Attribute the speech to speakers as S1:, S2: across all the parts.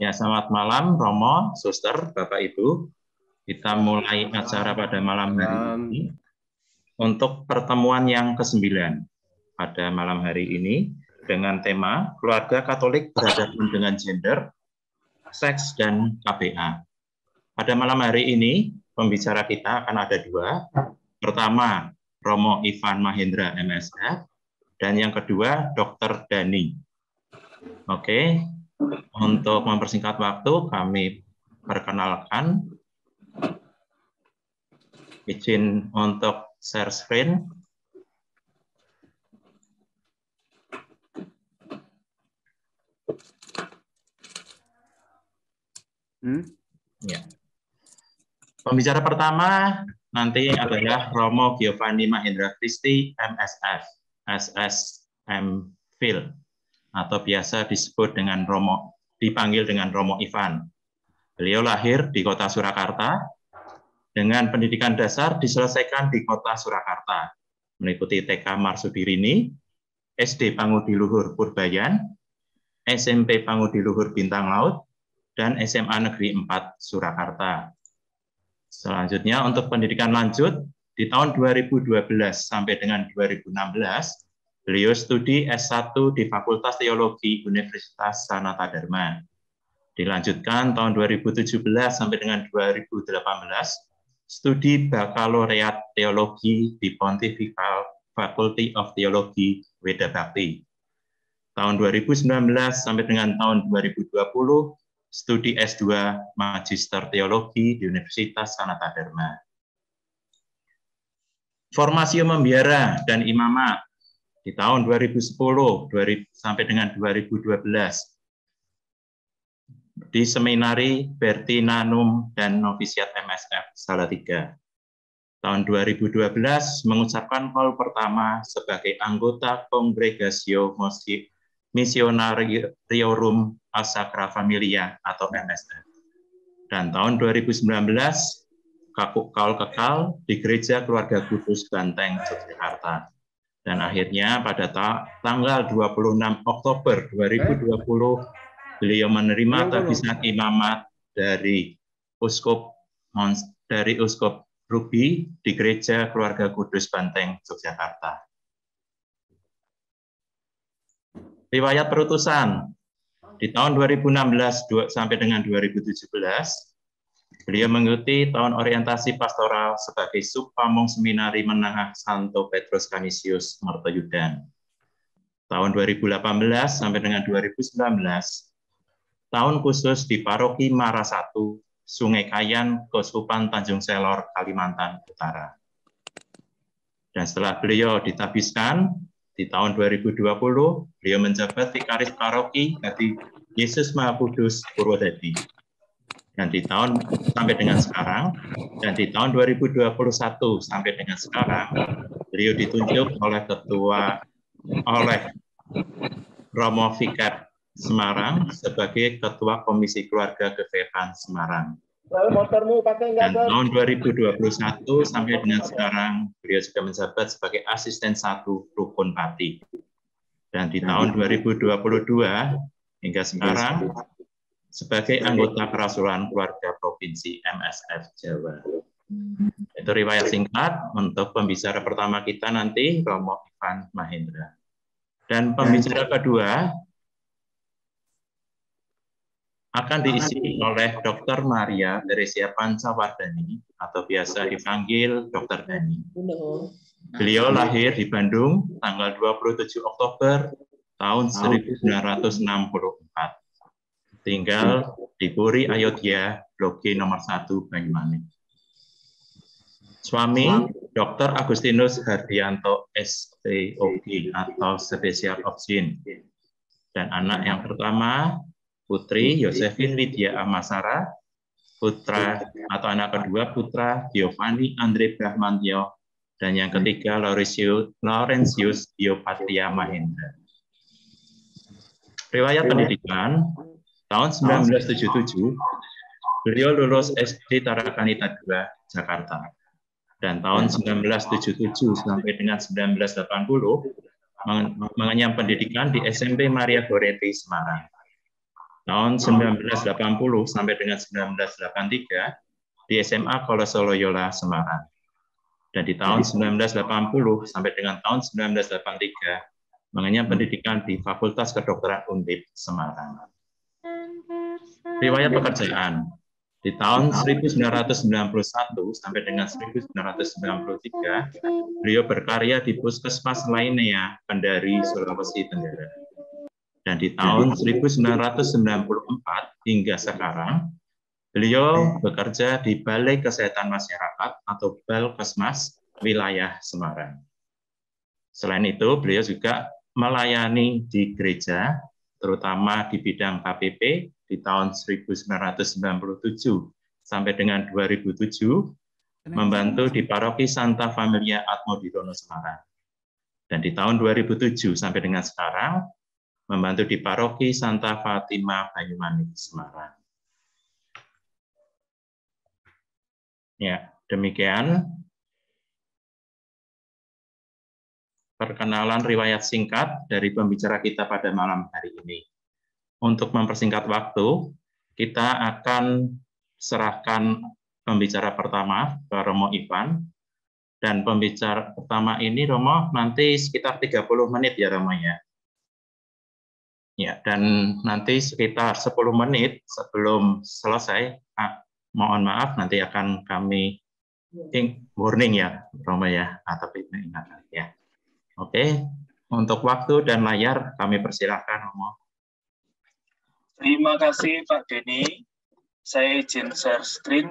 S1: Ya, selamat malam Romo, Suster, Bapak Ibu. Kita mulai acara pada malam hari ini untuk pertemuan yang ke-9 pada malam hari ini dengan tema Keluarga Katolik Berhadapan dengan Gender, Seks, dan KPA. Pada malam hari ini, pembicara kita akan ada dua. Pertama, Romo Ivan Mahendra MSF, dan yang kedua, Dr. Dani. Oke, untuk mempersingkat waktu, kami perkenalkan izin untuk share screen. Hmm? Ya. Pembicara pertama nanti adalah Romo Giovanni Mahendra Kristi, MSF, SSM Phil atau biasa disebut dengan Romo, dipanggil dengan Romo Ivan. Beliau lahir di kota Surakarta, dengan pendidikan dasar diselesaikan di kota Surakarta, meliputi TK Marsudirini, SD Pangudi Luhur Purbayan, SMP Pangudi Luhur Bintang Laut, dan SMA Negeri 4 Surakarta. Selanjutnya untuk pendidikan lanjut di tahun 2012 sampai dengan 2016 Beliau studi S1 di Fakultas Teologi Universitas Sanata Dharma. Dilanjutkan tahun 2017 sampai dengan 2018, studi Bakaloreat Teologi di Pontifical Faculty of Theology Weda Bakti. Tahun 2019 sampai dengan tahun 2020, studi S2 Magister Teologi di Universitas Sanata Dharma. Formasi Membiara dan Imamah di tahun 2010 sampai dengan 2012 di seminari Bertinanum dan Novisiat MSF Salatiga. Tahun 2012 mengucapkan call pertama sebagai anggota Kongregasio Misionariorum Asakra Familia atau MSF. Dan tahun 2019 kakuk kaul kekal di Gereja Keluarga Kudus Banteng, Yogyakarta dan akhirnya pada ta tanggal 26 Oktober 2020 beliau menerima tabisan imamat dari Uskup dari Uskup Rubi di Gereja Keluarga Kudus Banteng Yogyakarta. Riwayat perutusan di tahun 2016 sampai dengan 2017 Beliau mengikuti tahun orientasi pastoral sebagai subpamong seminari menengah Santo Petrus Canisius Yudan Tahun 2018 sampai dengan 2019, tahun khusus di Paroki Mara 1, Sungai Kayan, Kesupan Tanjung Selor, Kalimantan Utara. Dan setelah beliau ditabiskan, di tahun 2020, beliau menjabat di vikaris paroki dari Yesus Maha Kudus Purwodadi dan di tahun sampai dengan sekarang dan di tahun 2021 sampai dengan sekarang beliau ditunjuk oleh ketua oleh Romo Fikar Semarang sebagai ketua Komisi Keluarga Kevetan Semarang.
S2: Dan tahun
S1: 2021 sampai dengan sekarang beliau juga menjabat sebagai asisten satu rukun pati. Dan di tahun 2022 hingga sekarang sebagai anggota Kerasulan Keluarga Provinsi MSF Jawa. Hmm. Itu riwayat singkat untuk pembicara pertama kita nanti Romo Ivan Mahendra. Dan pembicara kedua akan diisi oleh Dr. Maria Teresia Pancawardani atau biasa dipanggil Dr. Dani. Beliau lahir di Bandung tanggal 27 Oktober tahun 1964 tinggal di Puri Ayodhya, Blok G nomor 1, Banyumani. Suami Dr. Agustinus Hardianto SPOG atau Special of Dan anak yang pertama, Putri Yosefin Widya Amasara, putra atau anak kedua putra Giovanni Andre Brahmantio, dan yang ketiga Laurentius, Laurentius Diopatria Mahendra. Riwayat pendidikan, Tahun 1977, nah. beliau lulus SD Tarakanita II, Jakarta. Dan tahun 1977 nah. sampai dengan 1980, mengenyam pendidikan di SMP Maria Goretti, Semarang. Tahun 1980 nah. sampai dengan 1983 di SMA Kolosol Loyola, Semarang. Dan di tahun 1980 sampai dengan tahun 1983 mengenyam pendidikan di Fakultas Kedokteran Undip, Semarang riwayat pekerjaan. Di tahun 1991 sampai dengan 1993, beliau berkarya di Puskesmas ya Kendari, Sulawesi Tenggara. Dan di tahun 1994 hingga sekarang, beliau bekerja di Balai Kesehatan Masyarakat atau Balkesmas wilayah Semarang. Selain itu, beliau juga melayani di gereja, terutama di bidang KPP di tahun 1997 sampai dengan 2007 membantu di paroki Santa Familia Atmo di Dono Semarang. Dan di tahun 2007 sampai dengan sekarang membantu di paroki Santa Fatima Banyumanik Semarang. Ya, demikian perkenalan riwayat singkat dari pembicara kita pada malam hari ini. Untuk mempersingkat waktu, kita akan serahkan pembicara pertama ke Romo Ivan. Dan pembicara pertama ini, Romo, nanti sekitar 30 menit ya, Romo ya. Ya, dan nanti sekitar 10 menit sebelum selesai, ah, mohon maaf, nanti akan kami warning ya, Romo ya, ah, atau ingat ya. Oke, untuk waktu dan layar kami persilahkan, Romo.
S2: Terima kasih Pak Denny. Saya izin share screen.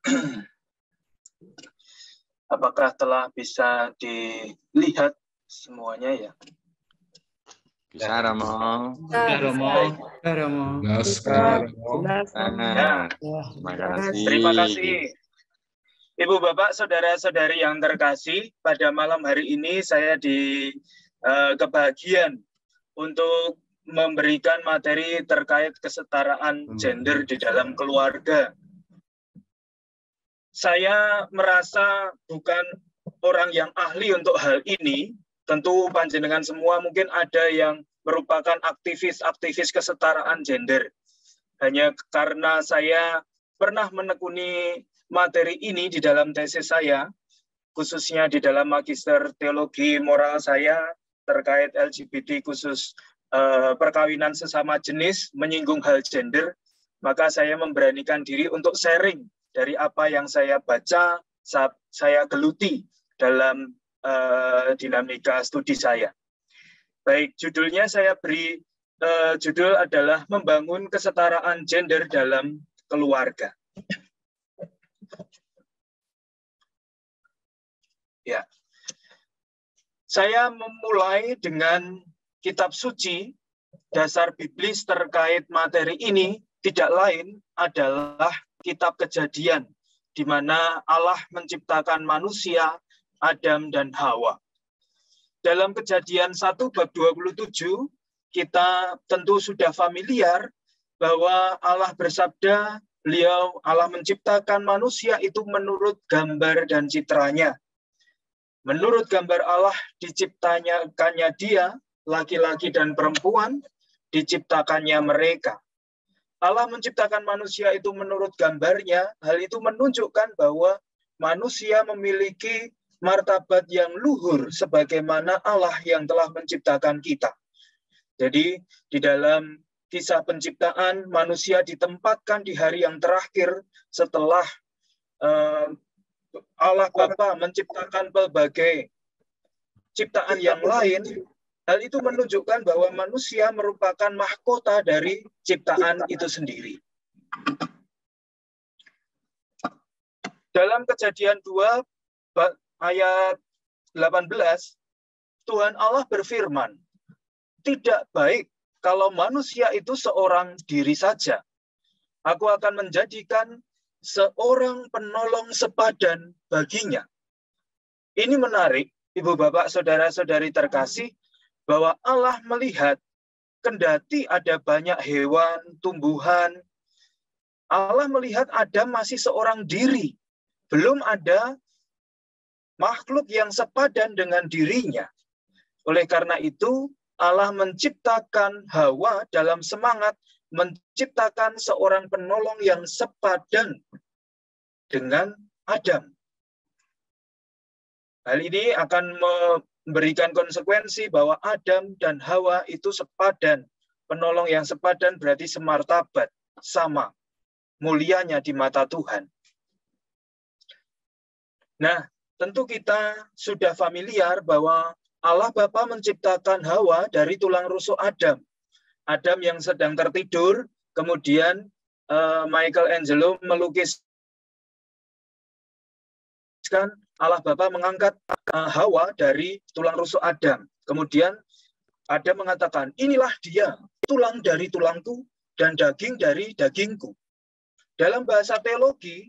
S2: Apakah telah bisa dilihat semuanya ya?
S1: Bisa Romo. Bisa Romo. Bisa Romo. Ya. Terima kasih. Terima kasih.
S2: Ibu Bapak, saudara-saudari yang terkasih, pada malam hari ini saya di uh, kebahagiaan untuk memberikan materi terkait kesetaraan hmm. gender di dalam keluarga. Saya merasa bukan orang yang ahli untuk hal ini. Tentu panjenengan semua mungkin ada yang merupakan aktivis-aktivis kesetaraan gender. Hanya karena saya pernah menekuni materi ini di dalam tesis saya, khususnya di dalam magister teologi moral saya terkait LGBT khusus Eh, perkawinan sesama jenis menyinggung hal gender, maka saya memberanikan diri untuk sharing dari apa yang saya baca, saya geluti dalam eh, dinamika studi saya. Baik, judulnya saya beri eh, judul adalah membangun kesetaraan gender dalam keluarga. Ya. Saya memulai dengan kitab suci, dasar biblis terkait materi ini tidak lain adalah kitab kejadian, di mana Allah menciptakan manusia, Adam dan Hawa. Dalam kejadian 1 bab 27, kita tentu sudah familiar bahwa Allah bersabda, beliau Allah menciptakan manusia itu menurut gambar dan citranya. Menurut gambar Allah diciptakannya dia laki-laki dan perempuan diciptakannya mereka. Allah menciptakan manusia itu menurut gambarnya, hal itu menunjukkan bahwa manusia memiliki martabat yang luhur sebagaimana Allah yang telah menciptakan kita. Jadi di dalam kisah penciptaan manusia ditempatkan di hari yang terakhir setelah uh, Allah Bapa menciptakan berbagai ciptaan yang lain Hal itu menunjukkan bahwa manusia merupakan mahkota dari ciptaan itu sendiri. Dalam kejadian 2 ayat 18, Tuhan Allah berfirman, tidak baik kalau manusia itu seorang diri saja. Aku akan menjadikan seorang penolong sepadan baginya. Ini menarik, Ibu Bapak, Saudara-saudari terkasih, bahwa Allah melihat kendati ada banyak hewan, tumbuhan, Allah melihat Adam masih seorang diri. Belum ada makhluk yang sepadan dengan dirinya. Oleh karena itu, Allah menciptakan Hawa dalam semangat menciptakan seorang penolong yang sepadan dengan Adam. Hal ini akan memberikan konsekuensi bahwa Adam dan Hawa itu sepadan. Penolong yang sepadan berarti semartabat, sama. Mulianya di mata Tuhan. Nah, tentu kita sudah familiar bahwa Allah Bapa menciptakan Hawa dari tulang rusuk Adam. Adam yang sedang tertidur, kemudian eh, Michael Angelo melukiskan Allah Bapa mengangkat uh, Hawa dari tulang rusuk Adam. Kemudian Adam mengatakan, inilah dia, tulang dari tulangku dan daging dari dagingku. Dalam bahasa teologi,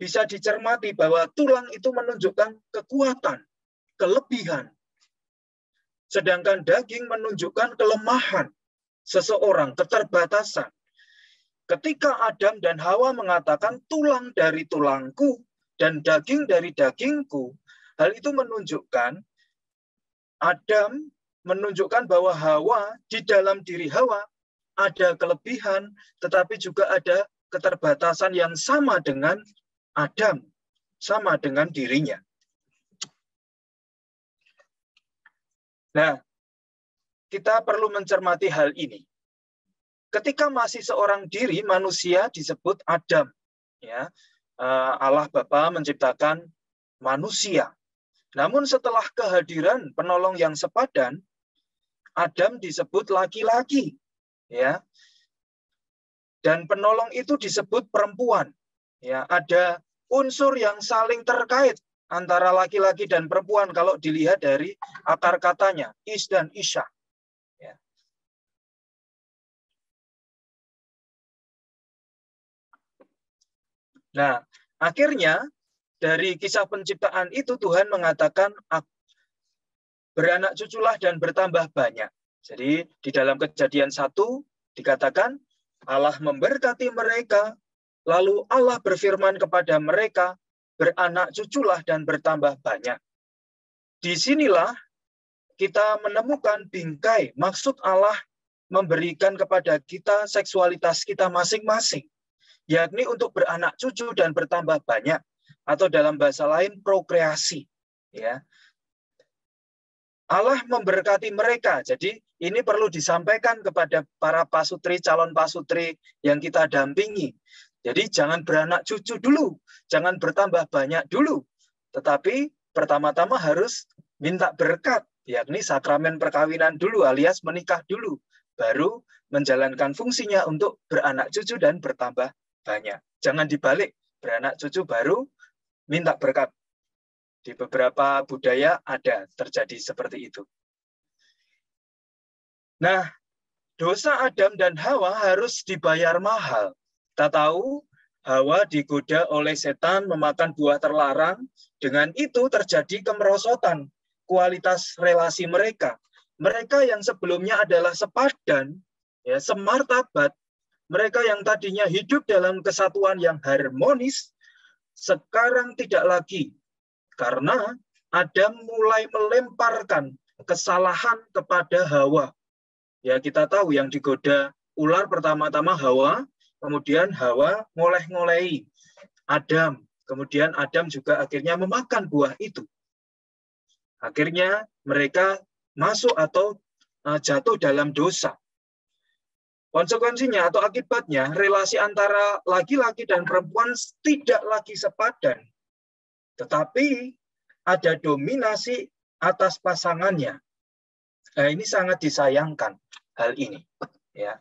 S2: bisa dicermati bahwa tulang itu menunjukkan kekuatan, kelebihan. Sedangkan daging menunjukkan kelemahan seseorang, keterbatasan. Ketika Adam dan Hawa mengatakan tulang dari tulangku dan daging dari dagingku. Hal itu menunjukkan Adam menunjukkan bahwa Hawa di dalam diri Hawa ada kelebihan tetapi juga ada keterbatasan yang sama dengan Adam, sama dengan dirinya. Nah, kita perlu mencermati hal ini. Ketika masih seorang diri, manusia disebut Adam. Ya, Eh, Allah Bapa menciptakan manusia. Namun setelah kehadiran penolong yang sepadan, Adam disebut laki-laki, ya. Dan penolong itu disebut perempuan. Ya, ada unsur yang saling terkait antara laki-laki dan perempuan kalau dilihat dari akar katanya, is dan isya. Nah, akhirnya dari kisah penciptaan itu Tuhan mengatakan beranak cuculah dan bertambah banyak. Jadi di dalam kejadian satu dikatakan Allah memberkati mereka, lalu Allah berfirman kepada mereka, beranak cuculah dan bertambah banyak. Disinilah kita menemukan bingkai maksud Allah memberikan kepada kita seksualitas kita masing-masing yakni untuk beranak cucu dan bertambah banyak atau dalam bahasa lain prokreasi ya Allah memberkati mereka. Jadi ini perlu disampaikan kepada para pasutri, calon pasutri yang kita dampingi. Jadi jangan beranak cucu dulu, jangan bertambah banyak dulu. Tetapi pertama-tama harus minta berkat, yakni sakramen perkawinan dulu alias menikah dulu, baru menjalankan fungsinya untuk beranak cucu dan bertambah banyak. Jangan dibalik, beranak cucu baru minta berkat. Di beberapa budaya ada terjadi seperti itu. Nah, dosa Adam dan Hawa harus dibayar mahal. Kita tahu Hawa digoda oleh setan memakan buah terlarang. Dengan itu terjadi kemerosotan kualitas relasi mereka. Mereka yang sebelumnya adalah sepadan, ya, semartabat, mereka yang tadinya hidup dalam kesatuan yang harmonis, sekarang tidak lagi. Karena Adam mulai melemparkan kesalahan kepada Hawa. Ya, kita tahu yang digoda ular pertama-tama Hawa, kemudian Hawa ngoleh ngolehi Adam. Kemudian Adam juga akhirnya memakan buah itu. Akhirnya mereka masuk atau eh, jatuh dalam dosa. Konsekuensinya atau akibatnya relasi antara laki-laki dan perempuan tidak lagi sepadan. Tetapi ada dominasi atas pasangannya. Nah, ini sangat disayangkan hal ini, ya.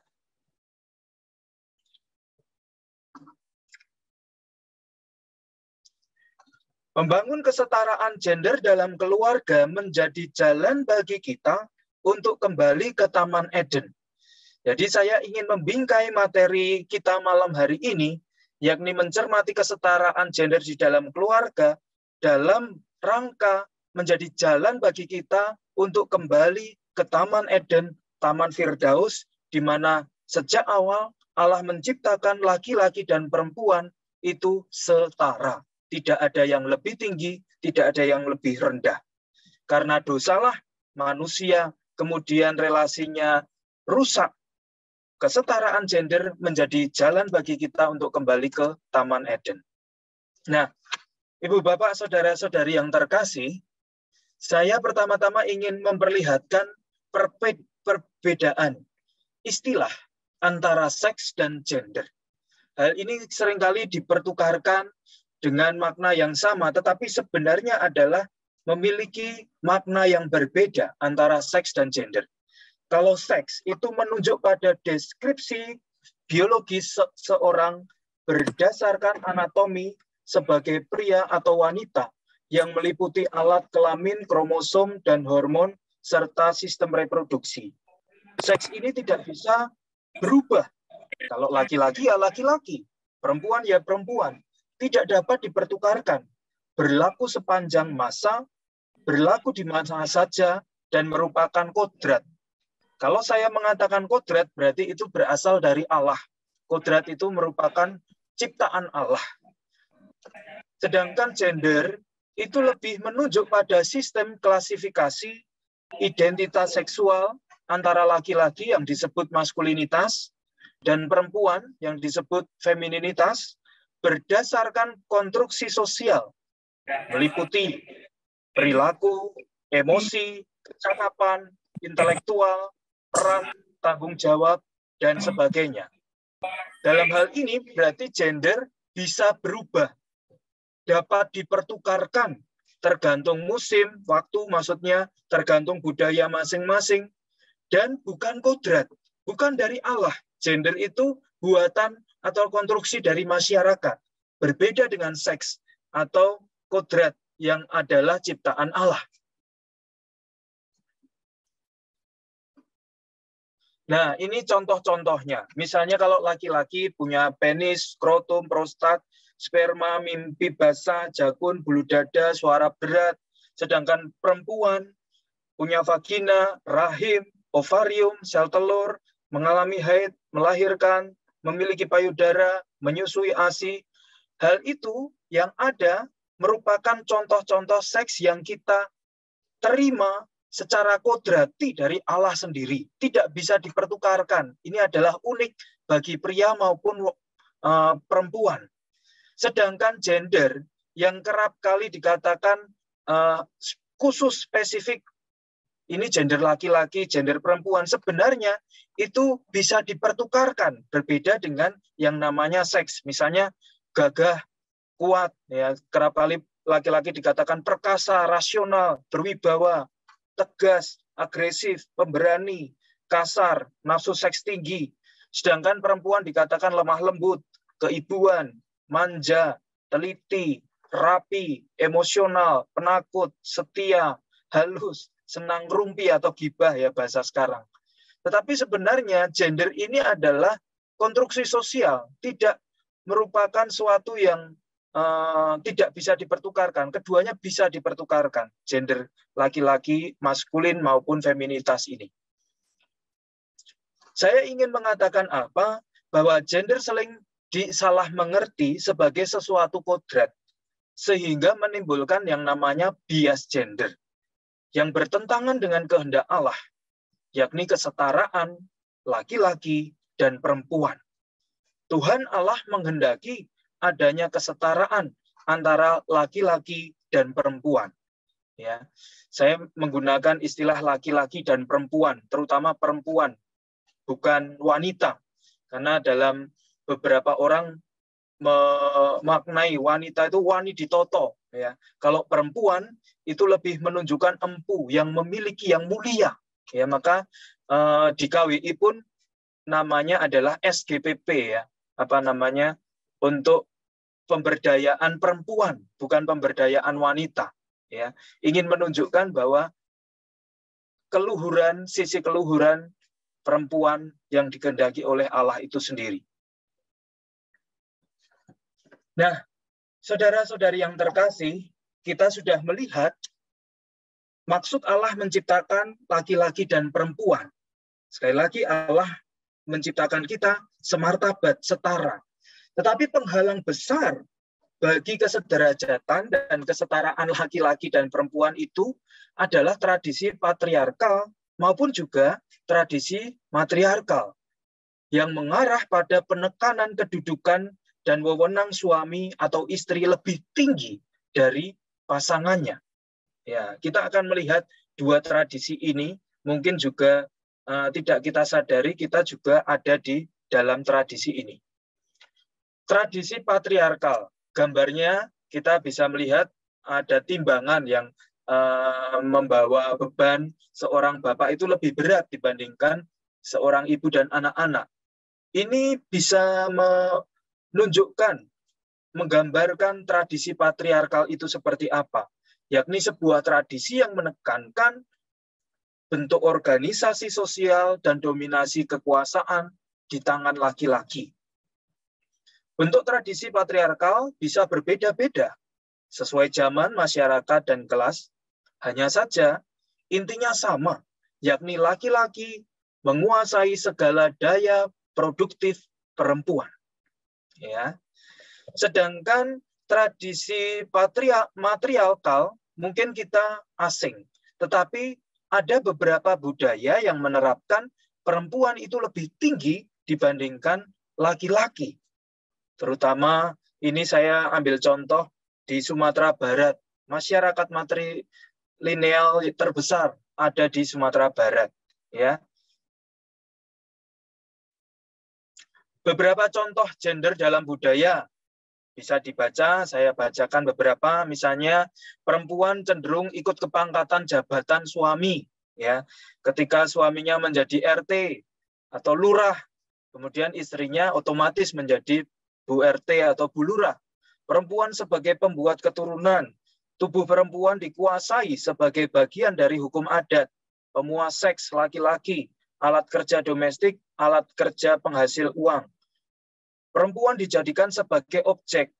S2: Membangun kesetaraan gender dalam keluarga menjadi jalan bagi kita untuk kembali ke Taman Eden, jadi saya ingin membingkai materi kita malam hari ini, yakni mencermati kesetaraan gender di dalam keluarga dalam rangka menjadi jalan bagi kita untuk kembali ke Taman Eden, Taman Firdaus, di mana sejak awal Allah menciptakan laki-laki dan perempuan itu setara. Tidak ada yang lebih tinggi, tidak ada yang lebih rendah. Karena dosalah manusia, kemudian relasinya rusak, kesetaraan gender menjadi jalan bagi kita untuk kembali ke Taman Eden. Nah, Ibu Bapak, Saudara-saudari yang terkasih, saya pertama-tama ingin memperlihatkan perbedaan istilah antara seks dan gender. Hal ini seringkali dipertukarkan dengan makna yang sama, tetapi sebenarnya adalah memiliki makna yang berbeda antara seks dan gender. Kalau seks itu menunjuk pada deskripsi biologis se seorang berdasarkan anatomi sebagai pria atau wanita yang meliputi alat kelamin, kromosom, dan hormon, serta sistem reproduksi. Seks ini tidak bisa berubah. Kalau laki-laki ya laki-laki, perempuan ya perempuan. Tidak dapat dipertukarkan. Berlaku sepanjang masa, berlaku di mana saja, dan merupakan kodrat kalau saya mengatakan kodrat, berarti itu berasal dari Allah. Kodrat itu merupakan ciptaan Allah. Sedangkan gender itu lebih menunjuk pada sistem klasifikasi identitas seksual antara laki-laki yang disebut maskulinitas dan perempuan yang disebut femininitas berdasarkan konstruksi sosial meliputi perilaku, emosi, kecakapan, intelektual, peran, tanggung jawab, dan hmm. sebagainya. Dalam hal ini berarti gender bisa berubah, dapat dipertukarkan tergantung musim, waktu maksudnya, tergantung budaya masing-masing, dan bukan kodrat, bukan dari Allah. Gender itu buatan atau konstruksi dari masyarakat, berbeda dengan seks atau kodrat yang adalah ciptaan Allah. Nah, ini contoh-contohnya. Misalnya kalau laki-laki punya penis, krotum, prostat, sperma, mimpi basah, jakun, bulu dada, suara berat, sedangkan perempuan punya vagina, rahim, ovarium, sel telur, mengalami haid, melahirkan, memiliki payudara, menyusui ASI. Hal itu yang ada merupakan contoh-contoh seks yang kita terima secara kodrati dari Allah sendiri, tidak bisa dipertukarkan. Ini adalah unik bagi pria maupun uh, perempuan. Sedangkan gender yang kerap kali dikatakan uh, khusus spesifik ini gender laki-laki, gender perempuan sebenarnya itu bisa dipertukarkan berbeda dengan yang namanya seks. Misalnya gagah, kuat ya, kerap kali laki-laki dikatakan perkasa, rasional, berwibawa, tegas, agresif, pemberani, kasar, nafsu seks tinggi. Sedangkan perempuan dikatakan lemah lembut, keibuan, manja, teliti, rapi, emosional, penakut, setia, halus, senang rumpi atau gibah ya bahasa sekarang. Tetapi sebenarnya gender ini adalah konstruksi sosial, tidak merupakan suatu yang uh, tidak bisa dipertukarkan. Keduanya bisa dipertukarkan, gender laki-laki, maskulin maupun feminitas ini. Saya ingin mengatakan apa? Bahwa gender seling disalah mengerti sebagai sesuatu kodrat, sehingga menimbulkan yang namanya bias gender yang bertentangan dengan kehendak Allah, yakni kesetaraan laki-laki dan perempuan. Tuhan Allah menghendaki adanya kesetaraan antara laki-laki dan perempuan. Ya, saya menggunakan istilah laki-laki dan perempuan, terutama perempuan, bukan wanita, karena dalam beberapa orang memaknai wanita itu wani ditoto. Ya, kalau perempuan itu lebih menunjukkan empu yang memiliki yang mulia. Ya, maka eh, di KWI pun namanya adalah SGPP ya, apa namanya untuk pemberdayaan perempuan, bukan pemberdayaan wanita. Ya, ingin menunjukkan bahwa keluhuran, sisi keluhuran perempuan yang dikendaki oleh Allah itu sendiri. Nah, saudara-saudari yang terkasih, kita sudah melihat maksud Allah menciptakan laki-laki dan perempuan. Sekali lagi, Allah menciptakan kita semartabat, setara, tetapi penghalang besar bagi kesederajatan dan kesetaraan laki-laki dan perempuan itu adalah tradisi patriarkal maupun juga tradisi matriarkal yang mengarah pada penekanan kedudukan dan wewenang suami atau istri lebih tinggi dari pasangannya. Ya, kita akan melihat dua tradisi ini mungkin juga uh, tidak kita sadari kita juga ada di dalam tradisi ini. Tradisi patriarkal, gambarnya kita bisa melihat ada timbangan yang uh, membawa beban seorang bapak itu lebih berat dibandingkan seorang ibu dan anak-anak. Ini bisa menunjukkan, menggambarkan tradisi patriarkal itu seperti apa, yakni sebuah tradisi yang menekankan bentuk organisasi sosial dan dominasi kekuasaan di tangan laki-laki. Bentuk tradisi patriarkal bisa berbeda-beda sesuai zaman, masyarakat, dan kelas. Hanya saja, intinya sama, yakni laki-laki menguasai segala daya produktif perempuan. Ya. Sedangkan tradisi patria, matriarkal mungkin kita asing, tetapi ada beberapa budaya yang menerapkan perempuan itu lebih tinggi dibandingkan laki-laki Terutama ini saya ambil contoh di Sumatera Barat. Masyarakat materi lineal terbesar ada di Sumatera Barat, ya. Beberapa contoh gender dalam budaya bisa dibaca, saya bacakan beberapa, misalnya perempuan cenderung ikut kepangkatan jabatan suami, ya. Ketika suaminya menjadi RT atau lurah, kemudian istrinya otomatis menjadi Bu RT atau Bu Lurah. Perempuan sebagai pembuat keturunan. Tubuh perempuan dikuasai sebagai bagian dari hukum adat. Pemuas seks laki-laki, alat kerja domestik, alat kerja penghasil uang. Perempuan dijadikan sebagai objek.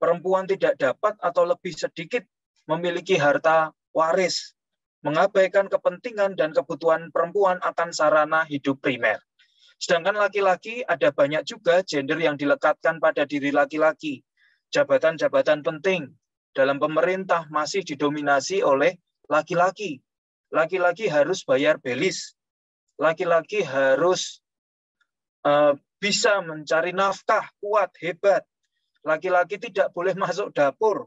S2: Perempuan tidak dapat atau lebih sedikit memiliki harta waris. Mengabaikan kepentingan dan kebutuhan perempuan akan sarana hidup primer. Sedangkan laki-laki ada banyak juga gender yang dilekatkan pada diri laki-laki. Jabatan-jabatan penting dalam pemerintah masih didominasi oleh laki-laki. Laki-laki harus bayar belis. Laki-laki harus uh, bisa mencari nafkah, kuat, hebat. Laki-laki tidak boleh masuk dapur.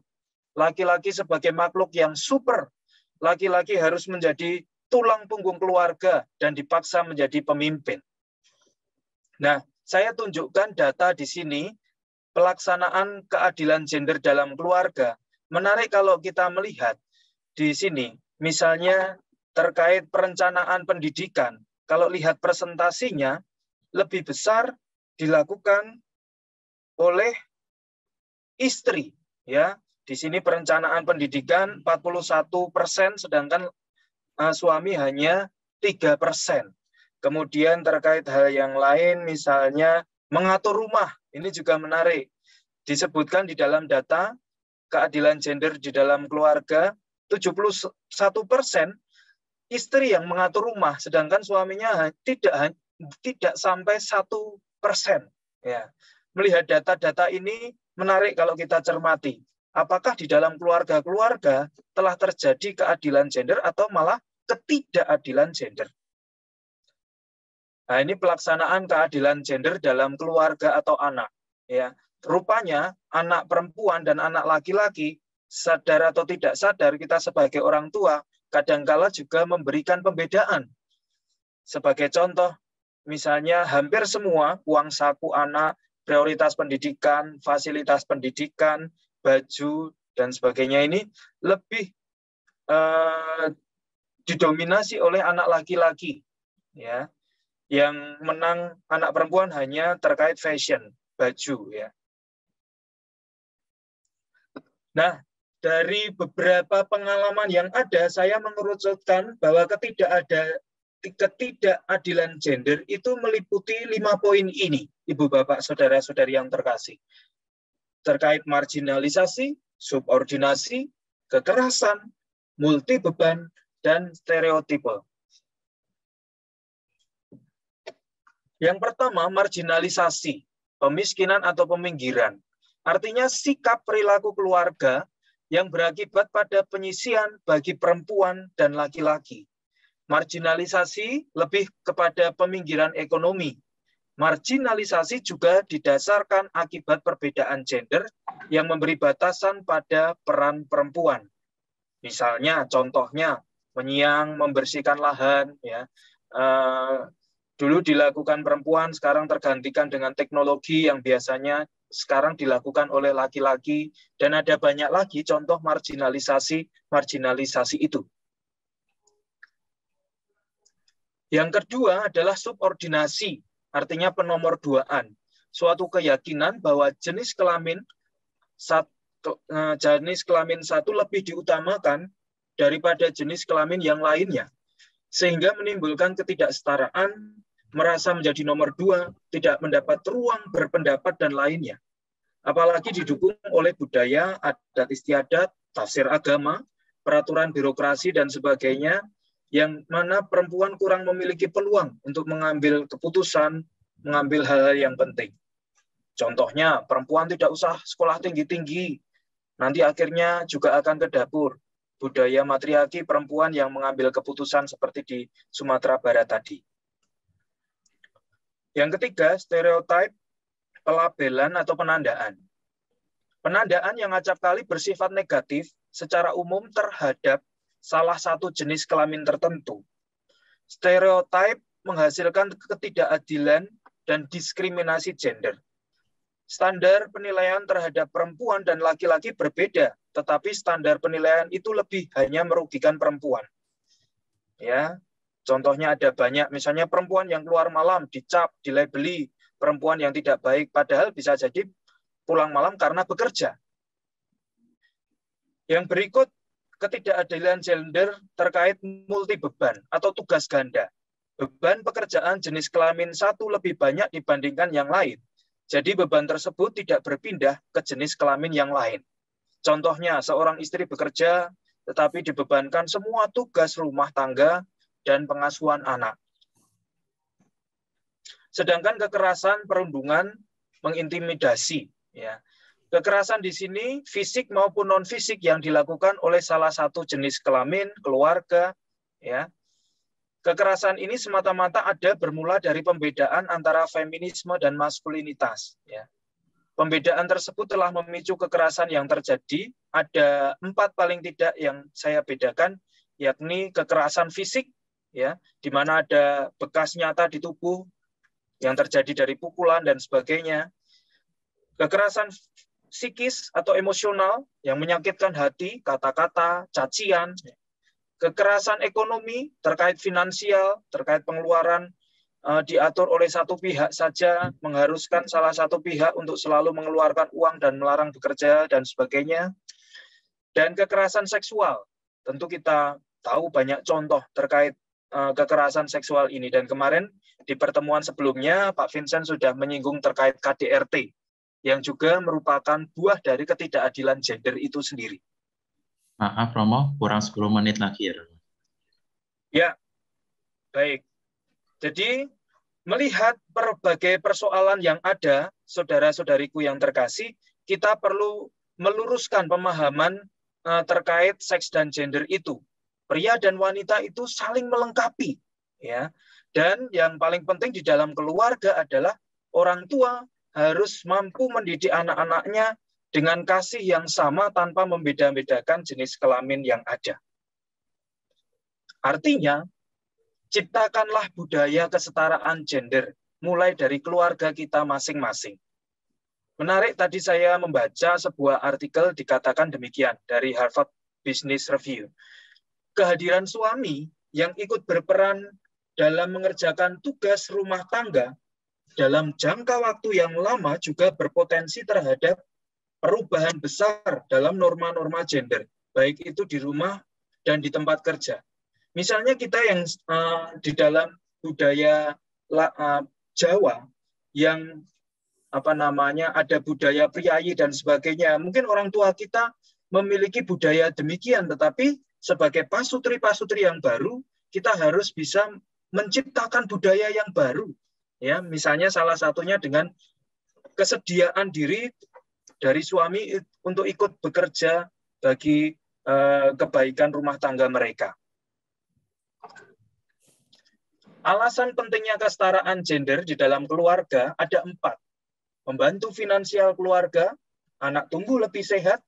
S2: Laki-laki sebagai makhluk yang super. Laki-laki harus menjadi tulang punggung keluarga dan dipaksa menjadi pemimpin. Nah, saya tunjukkan data di sini pelaksanaan keadilan gender dalam keluarga. Menarik kalau kita melihat di sini, misalnya terkait perencanaan pendidikan. Kalau lihat presentasinya, lebih besar dilakukan oleh istri. Ya, di sini perencanaan pendidikan 41 persen, sedangkan eh, suami hanya 3 persen. Kemudian terkait hal yang lain misalnya mengatur rumah, ini juga menarik. Disebutkan di dalam data keadilan gender di dalam keluarga, 71 persen istri yang mengatur rumah, sedangkan suaminya tidak tidak sampai satu persen. Ya, melihat data-data ini menarik kalau kita cermati. Apakah di dalam keluarga-keluarga telah terjadi keadilan gender atau malah ketidakadilan gender? Nah, ini pelaksanaan keadilan gender dalam keluarga atau anak, ya. Rupanya anak perempuan dan anak laki-laki sadar atau tidak sadar kita sebagai orang tua kadangkala juga memberikan pembedaan. Sebagai contoh, misalnya hampir semua uang saku anak, prioritas pendidikan, fasilitas pendidikan, baju dan sebagainya ini lebih eh, didominasi oleh anak laki-laki, ya yang menang anak perempuan hanya terkait fashion, baju ya. Nah, dari beberapa pengalaman yang ada, saya mengerucutkan bahwa ketidak ada ketidakadilan gender itu meliputi lima poin ini, Ibu Bapak Saudara-saudari yang terkasih. Terkait marginalisasi, subordinasi, kekerasan, multi beban, dan stereotipe. Yang pertama, marginalisasi, pemiskinan atau peminggiran. Artinya sikap perilaku keluarga yang berakibat pada penyisian bagi perempuan dan laki-laki. Marginalisasi lebih kepada peminggiran ekonomi. Marginalisasi juga didasarkan akibat perbedaan gender yang memberi batasan pada peran perempuan. Misalnya contohnya menyiang, membersihkan lahan, ya, eh, dulu dilakukan perempuan, sekarang tergantikan dengan teknologi yang biasanya sekarang dilakukan oleh laki-laki dan ada banyak lagi contoh marginalisasi marginalisasi itu. Yang kedua adalah subordinasi, artinya penomor duaan, Suatu keyakinan bahwa jenis kelamin eh, jenis kelamin satu lebih diutamakan daripada jenis kelamin yang lainnya sehingga menimbulkan ketidaksetaraan, merasa menjadi nomor dua, tidak mendapat ruang berpendapat dan lainnya. Apalagi didukung oleh budaya, adat istiadat, tafsir agama, peraturan birokrasi, dan sebagainya, yang mana perempuan kurang memiliki peluang untuk mengambil keputusan, mengambil hal-hal yang penting. Contohnya, perempuan tidak usah sekolah tinggi-tinggi, nanti akhirnya juga akan ke dapur budaya matriarki perempuan yang mengambil keputusan seperti di Sumatera Barat tadi. Yang ketiga, stereotip pelabelan atau penandaan. Penandaan yang acap kali bersifat negatif secara umum terhadap salah satu jenis kelamin tertentu. Stereotip menghasilkan ketidakadilan dan diskriminasi gender standar penilaian terhadap perempuan dan laki-laki berbeda, tetapi standar penilaian itu lebih hanya merugikan perempuan. Ya, contohnya ada banyak, misalnya perempuan yang keluar malam dicap, dilebeli perempuan yang tidak baik, padahal bisa jadi pulang malam karena bekerja. Yang berikut ketidakadilan gender terkait multi beban atau tugas ganda. Beban pekerjaan jenis kelamin satu lebih banyak dibandingkan yang lain jadi beban tersebut tidak berpindah ke jenis kelamin yang lain. Contohnya, seorang istri bekerja tetapi dibebankan semua tugas rumah tangga dan pengasuhan anak. Sedangkan kekerasan perundungan mengintimidasi, ya. Kekerasan di sini fisik maupun non fisik yang dilakukan oleh salah satu jenis kelamin, keluarga, ya, Kekerasan ini semata-mata ada bermula dari pembedaan antara feminisme dan maskulinitas. Ya. Pembedaan tersebut telah memicu kekerasan yang terjadi. Ada empat paling tidak yang saya bedakan, yakni kekerasan fisik, ya, di mana ada bekas nyata di tubuh yang terjadi dari pukulan dan sebagainya. Kekerasan psikis atau emosional yang menyakitkan hati, kata-kata, cacian, kekerasan ekonomi terkait finansial, terkait pengeluaran eh, diatur oleh satu pihak saja, mengharuskan salah satu pihak untuk selalu mengeluarkan uang dan melarang bekerja dan sebagainya. Dan kekerasan seksual, tentu kita tahu banyak contoh terkait eh, kekerasan seksual ini. Dan kemarin di pertemuan sebelumnya Pak Vincent sudah menyinggung terkait KDRT, yang juga merupakan buah dari ketidakadilan gender itu sendiri.
S1: Maaf Romo, kurang 10 menit lagi ya
S2: Ya, baik. Jadi melihat berbagai persoalan yang ada, saudara-saudariku yang terkasih, kita perlu meluruskan pemahaman eh, terkait seks dan gender itu. Pria dan wanita itu saling melengkapi, ya. Dan yang paling penting di dalam keluarga adalah orang tua harus mampu mendidik anak-anaknya dengan kasih yang sama tanpa membeda-bedakan jenis kelamin yang ada. Artinya, ciptakanlah budaya kesetaraan gender mulai dari keluarga kita masing-masing. Menarik tadi saya membaca sebuah artikel dikatakan demikian dari Harvard Business Review. Kehadiran suami yang ikut berperan dalam mengerjakan tugas rumah tangga dalam jangka waktu yang lama juga berpotensi terhadap perubahan besar dalam norma-norma gender, baik itu di rumah dan di tempat kerja. Misalnya kita yang uh, di dalam budaya uh, Jawa yang apa namanya ada budaya priayi dan sebagainya. Mungkin orang tua kita memiliki budaya demikian, tetapi sebagai pasutri-pasutri yang baru, kita harus bisa menciptakan budaya yang baru. Ya, misalnya salah satunya dengan kesediaan diri dari suami untuk ikut bekerja bagi eh, kebaikan rumah tangga mereka. Alasan pentingnya kesetaraan gender di dalam keluarga ada empat. Membantu finansial keluarga, anak tumbuh lebih sehat,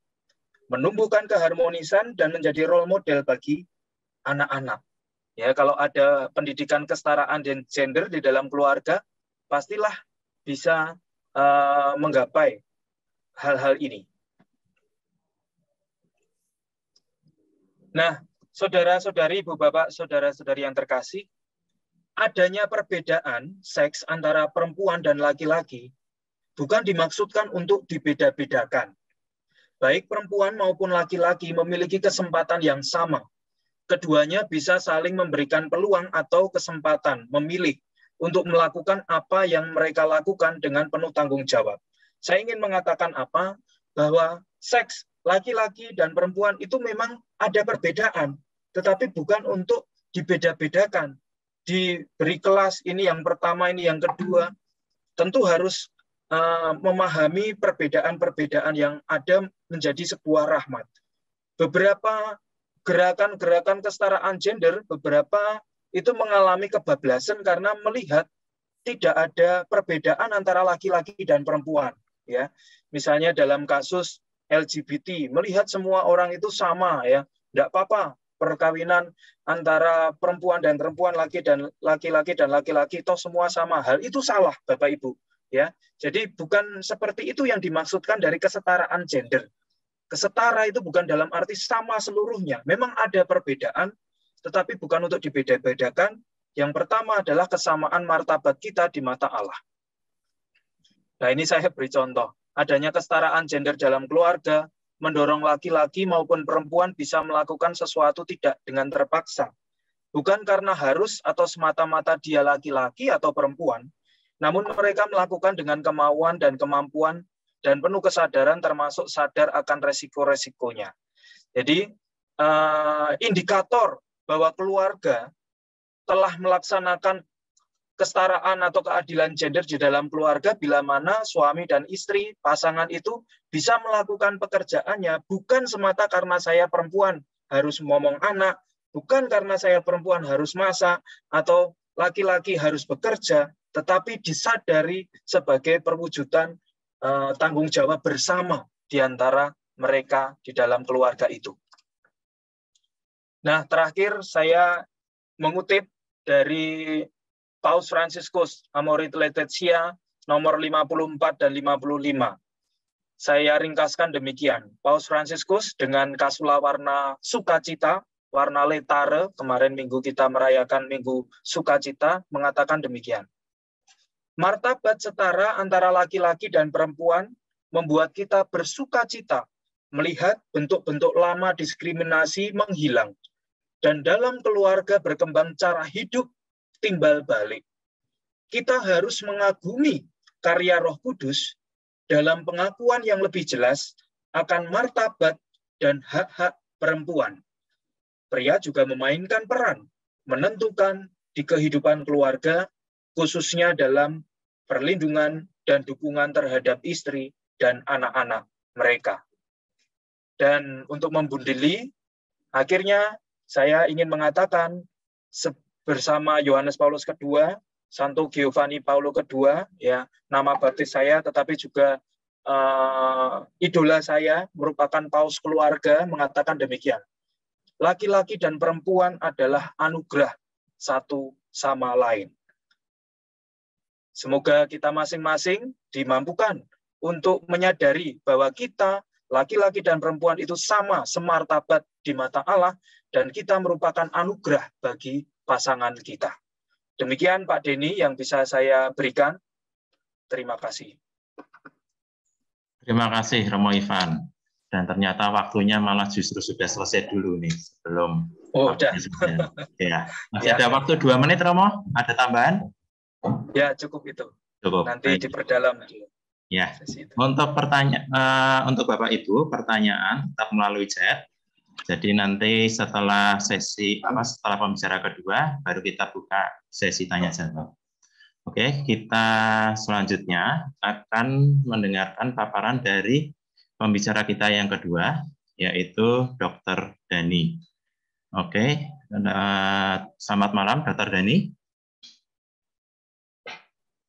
S2: menumbuhkan keharmonisan, dan menjadi role model bagi anak-anak. Ya, kalau ada pendidikan kesetaraan gender di dalam keluarga, pastilah bisa uh, menggapai hal-hal ini. Nah, saudara-saudari, ibu bapak, saudara-saudari yang terkasih, adanya perbedaan seks antara perempuan dan laki-laki bukan dimaksudkan untuk dibeda-bedakan. Baik perempuan maupun laki-laki memiliki kesempatan yang sama. Keduanya bisa saling memberikan peluang atau kesempatan memilih untuk melakukan apa yang mereka lakukan dengan penuh tanggung jawab. Saya ingin mengatakan apa? Bahwa seks laki-laki dan perempuan itu memang ada perbedaan, tetapi bukan untuk dibeda-bedakan. Diberi kelas ini yang pertama, ini yang kedua. Tentu harus uh, memahami perbedaan-perbedaan yang ada menjadi sebuah rahmat. Beberapa gerakan-gerakan kesetaraan gender beberapa itu mengalami kebablasan karena melihat tidak ada perbedaan antara laki-laki dan perempuan ya. Misalnya dalam kasus LGBT, melihat semua orang itu sama ya. Tidak apa-apa perkawinan antara perempuan dan perempuan, laki dan laki-laki dan laki-laki toh semua sama. Hal itu salah, Bapak Ibu, ya. Jadi bukan seperti itu yang dimaksudkan dari kesetaraan gender. Kesetara itu bukan dalam arti sama seluruhnya. Memang ada perbedaan, tetapi bukan untuk dibeda-bedakan. Yang pertama adalah kesamaan martabat kita di mata Allah. Nah ini saya beri contoh. Adanya kesetaraan gender dalam keluarga, mendorong laki-laki maupun perempuan bisa melakukan sesuatu tidak dengan terpaksa. Bukan karena harus atau semata-mata dia laki-laki atau perempuan, namun mereka melakukan dengan kemauan dan kemampuan dan penuh kesadaran termasuk sadar akan resiko-resikonya. Jadi eh, indikator bahwa keluarga telah melaksanakan kesetaraan atau keadilan gender di dalam keluarga bila mana suami dan istri, pasangan itu bisa melakukan pekerjaannya bukan semata karena saya perempuan harus ngomong anak, bukan karena saya perempuan harus masak atau laki-laki harus bekerja, tetapi disadari sebagai perwujudan uh, tanggung jawab bersama di antara mereka di dalam keluarga itu. Nah, terakhir saya mengutip dari Paus Franciscus Amorit Laetitia nomor 54 dan 55. Saya ringkaskan demikian. Paus Franciscus dengan kasula warna sukacita, warna letare, kemarin minggu kita merayakan minggu sukacita, mengatakan demikian. Martabat setara antara laki-laki dan perempuan membuat kita bersukacita melihat bentuk-bentuk lama diskriminasi menghilang dan dalam keluarga berkembang cara hidup timbal balik. Kita harus mengagumi karya Roh Kudus dalam pengakuan yang lebih jelas akan martabat dan hak-hak perempuan. Pria juga memainkan peran menentukan di kehidupan keluarga, khususnya dalam perlindungan dan dukungan terhadap istri dan anak-anak mereka. Dan untuk membundeli, akhirnya saya ingin mengatakan bersama Yohanes Paulus II, Santo Giovanni Paulo II, ya nama baptis saya, tetapi juga uh, idola saya merupakan paus keluarga mengatakan demikian. Laki-laki dan perempuan adalah anugerah satu sama lain. Semoga kita masing-masing dimampukan untuk menyadari bahwa kita laki-laki dan perempuan itu sama semartabat di mata Allah dan kita merupakan anugerah bagi pasangan kita. Demikian Pak Denny yang bisa saya berikan. Terima kasih.
S1: Terima kasih Romo Ivan. Dan ternyata waktunya malah justru sudah selesai dulu nih sebelum. Oh, sudah. Ya. Masih ya. ada waktu dua menit Romo. Ada tambahan? Ya cukup itu. Cukup. Nanti Baik. diperdalam dulu. Ya. Untuk pertanyaan, uh, eh, untuk Bapak Ibu, pertanyaan tetap melalui chat jadi nanti setelah sesi apa setelah pembicara kedua baru kita buka sesi tanya jawab. Oke, kita selanjutnya akan mendengarkan paparan dari pembicara kita yang kedua yaitu Dr. Dani. Oke, eh, selamat malam Dr. Dani.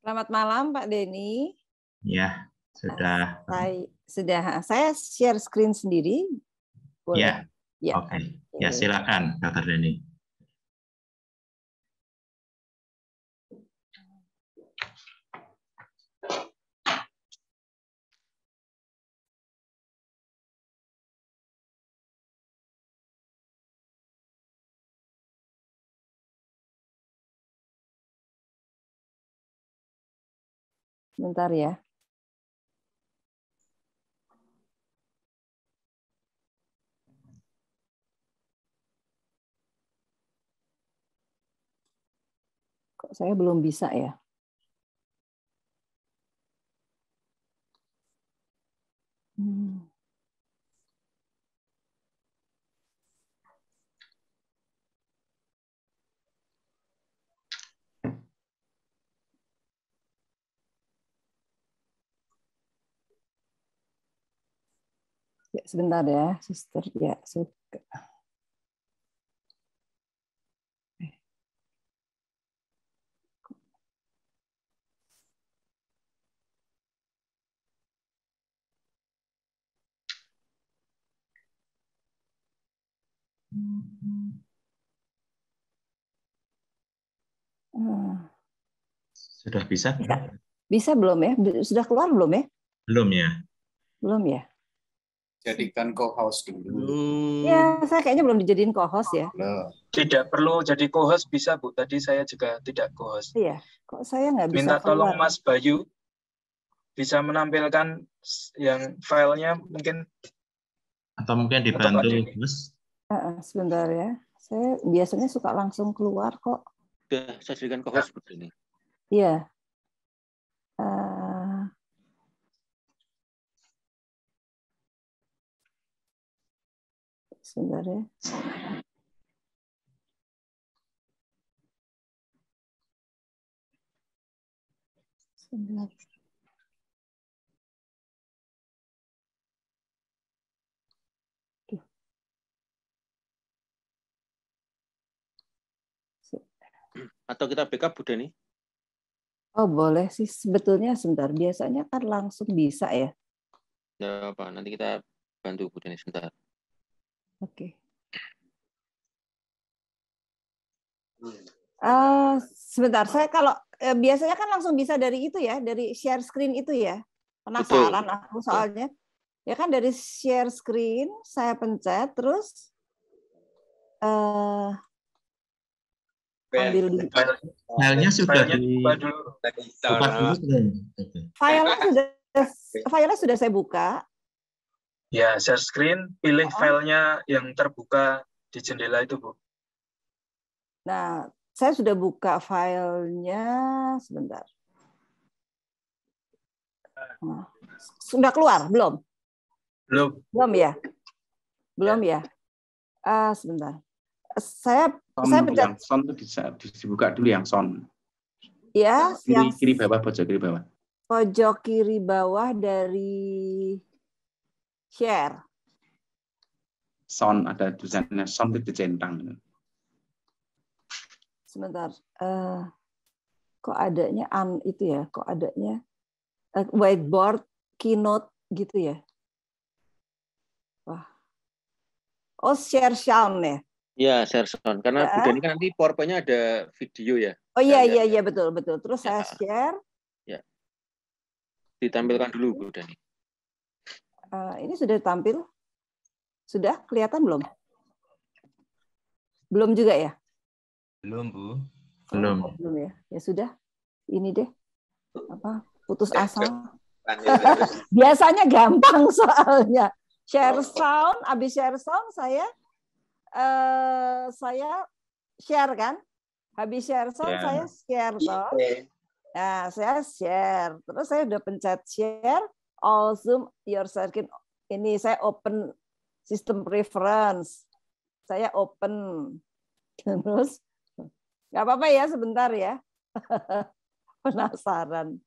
S3: Selamat malam Pak Deni.
S1: Ya, sudah.
S3: Saya sudah saya share screen sendiri. Ya. Boleh. Ya. Ya.
S1: Oke, okay. ya silakan Dokter Deni. Bentar ya. saya belum bisa ya. Hmm.
S3: Ya, sebentar ya, suster. Ya, suster. Eh.
S1: Sudah bisa? Bisa,
S3: bisa belum ya? Sudah keluar belum ya? Belum ya. Belum ya?
S1: Jadikan co-host dulu. Hmm.
S3: Ya, saya kayaknya belum dijadiin co-host ya.
S2: Tidak perlu jadi co-host bisa, Bu. Tadi saya juga tidak co-host.
S3: Iya. Kok saya nggak bisa Minta tolong keluar.
S2: Mas Bayu bisa menampilkan yang filenya mungkin
S1: atau mungkin dibantu Mas
S3: sebentar ya. Saya biasanya suka langsung keluar kok.
S1: Sudah saya sediakan host seperti ini.
S3: Iya. Uh,
S2: sebentar ya. Sebentar.
S1: atau kita backup udah nih?
S3: Oh boleh sih sebetulnya sebentar biasanya kan langsung bisa ya?
S1: Ya apa nanti kita bantu Bu nih sebentar.
S3: Oke. Okay. Uh, eh, sebentar saya kalau eh, biasanya kan langsung bisa dari itu ya dari share screen itu ya penasaran Betul. aku soalnya Betul. ya kan dari share screen saya pencet terus. Uh, ambil di filenya sudah
S1: di dulu ya?
S3: filenya sudah filenya sudah saya buka
S2: ya share screen pilih oh. filenya yang terbuka di jendela itu bu
S3: nah saya sudah buka filenya sebentar nah, sudah keluar belum belum belum ya, ya. belum ya, ya? ah sebentar saya son saya baca, yang
S1: son itu bisa dibuka dulu yang son.
S3: Ya, kiri, yang,
S1: kiri bawah pojok kiri bawah.
S3: Pojok kiri bawah dari share.
S1: Son ada tulisannya son itu centang.
S3: Sebentar. Uh, kok adanya an itu ya? Kok adanya uh, whiteboard, keynote gitu ya? Wah. Oh, share sound ya.
S1: Iya, share sound. Karena ya. Bu ini kan nanti PowerPoint-nya ada video ya.
S3: Oh iya, iya, iya, betul, betul. Terus ya. saya share.
S1: Ya. Ditampilkan dulu, Bu Dani.
S3: Uh, eh, ini sudah tampil? Sudah kelihatan belum? Belum juga ya?
S2: Belum, Bu. Belum. Oh,
S3: belum ya. Ya sudah. Ini deh. Apa? Putus ya, asa. Ya. Biasanya gampang soalnya. Share oh, oh. sound, Abis share sound saya uh, saya share kan, habis share sound yeah. saya share toh. Iya. Nah, ya, saya share. Terus saya udah pencet share, all Zoom your circuit. Ini saya open sistem preference. Saya open. Terus, nggak apa-apa ya sebentar ya. Penasaran.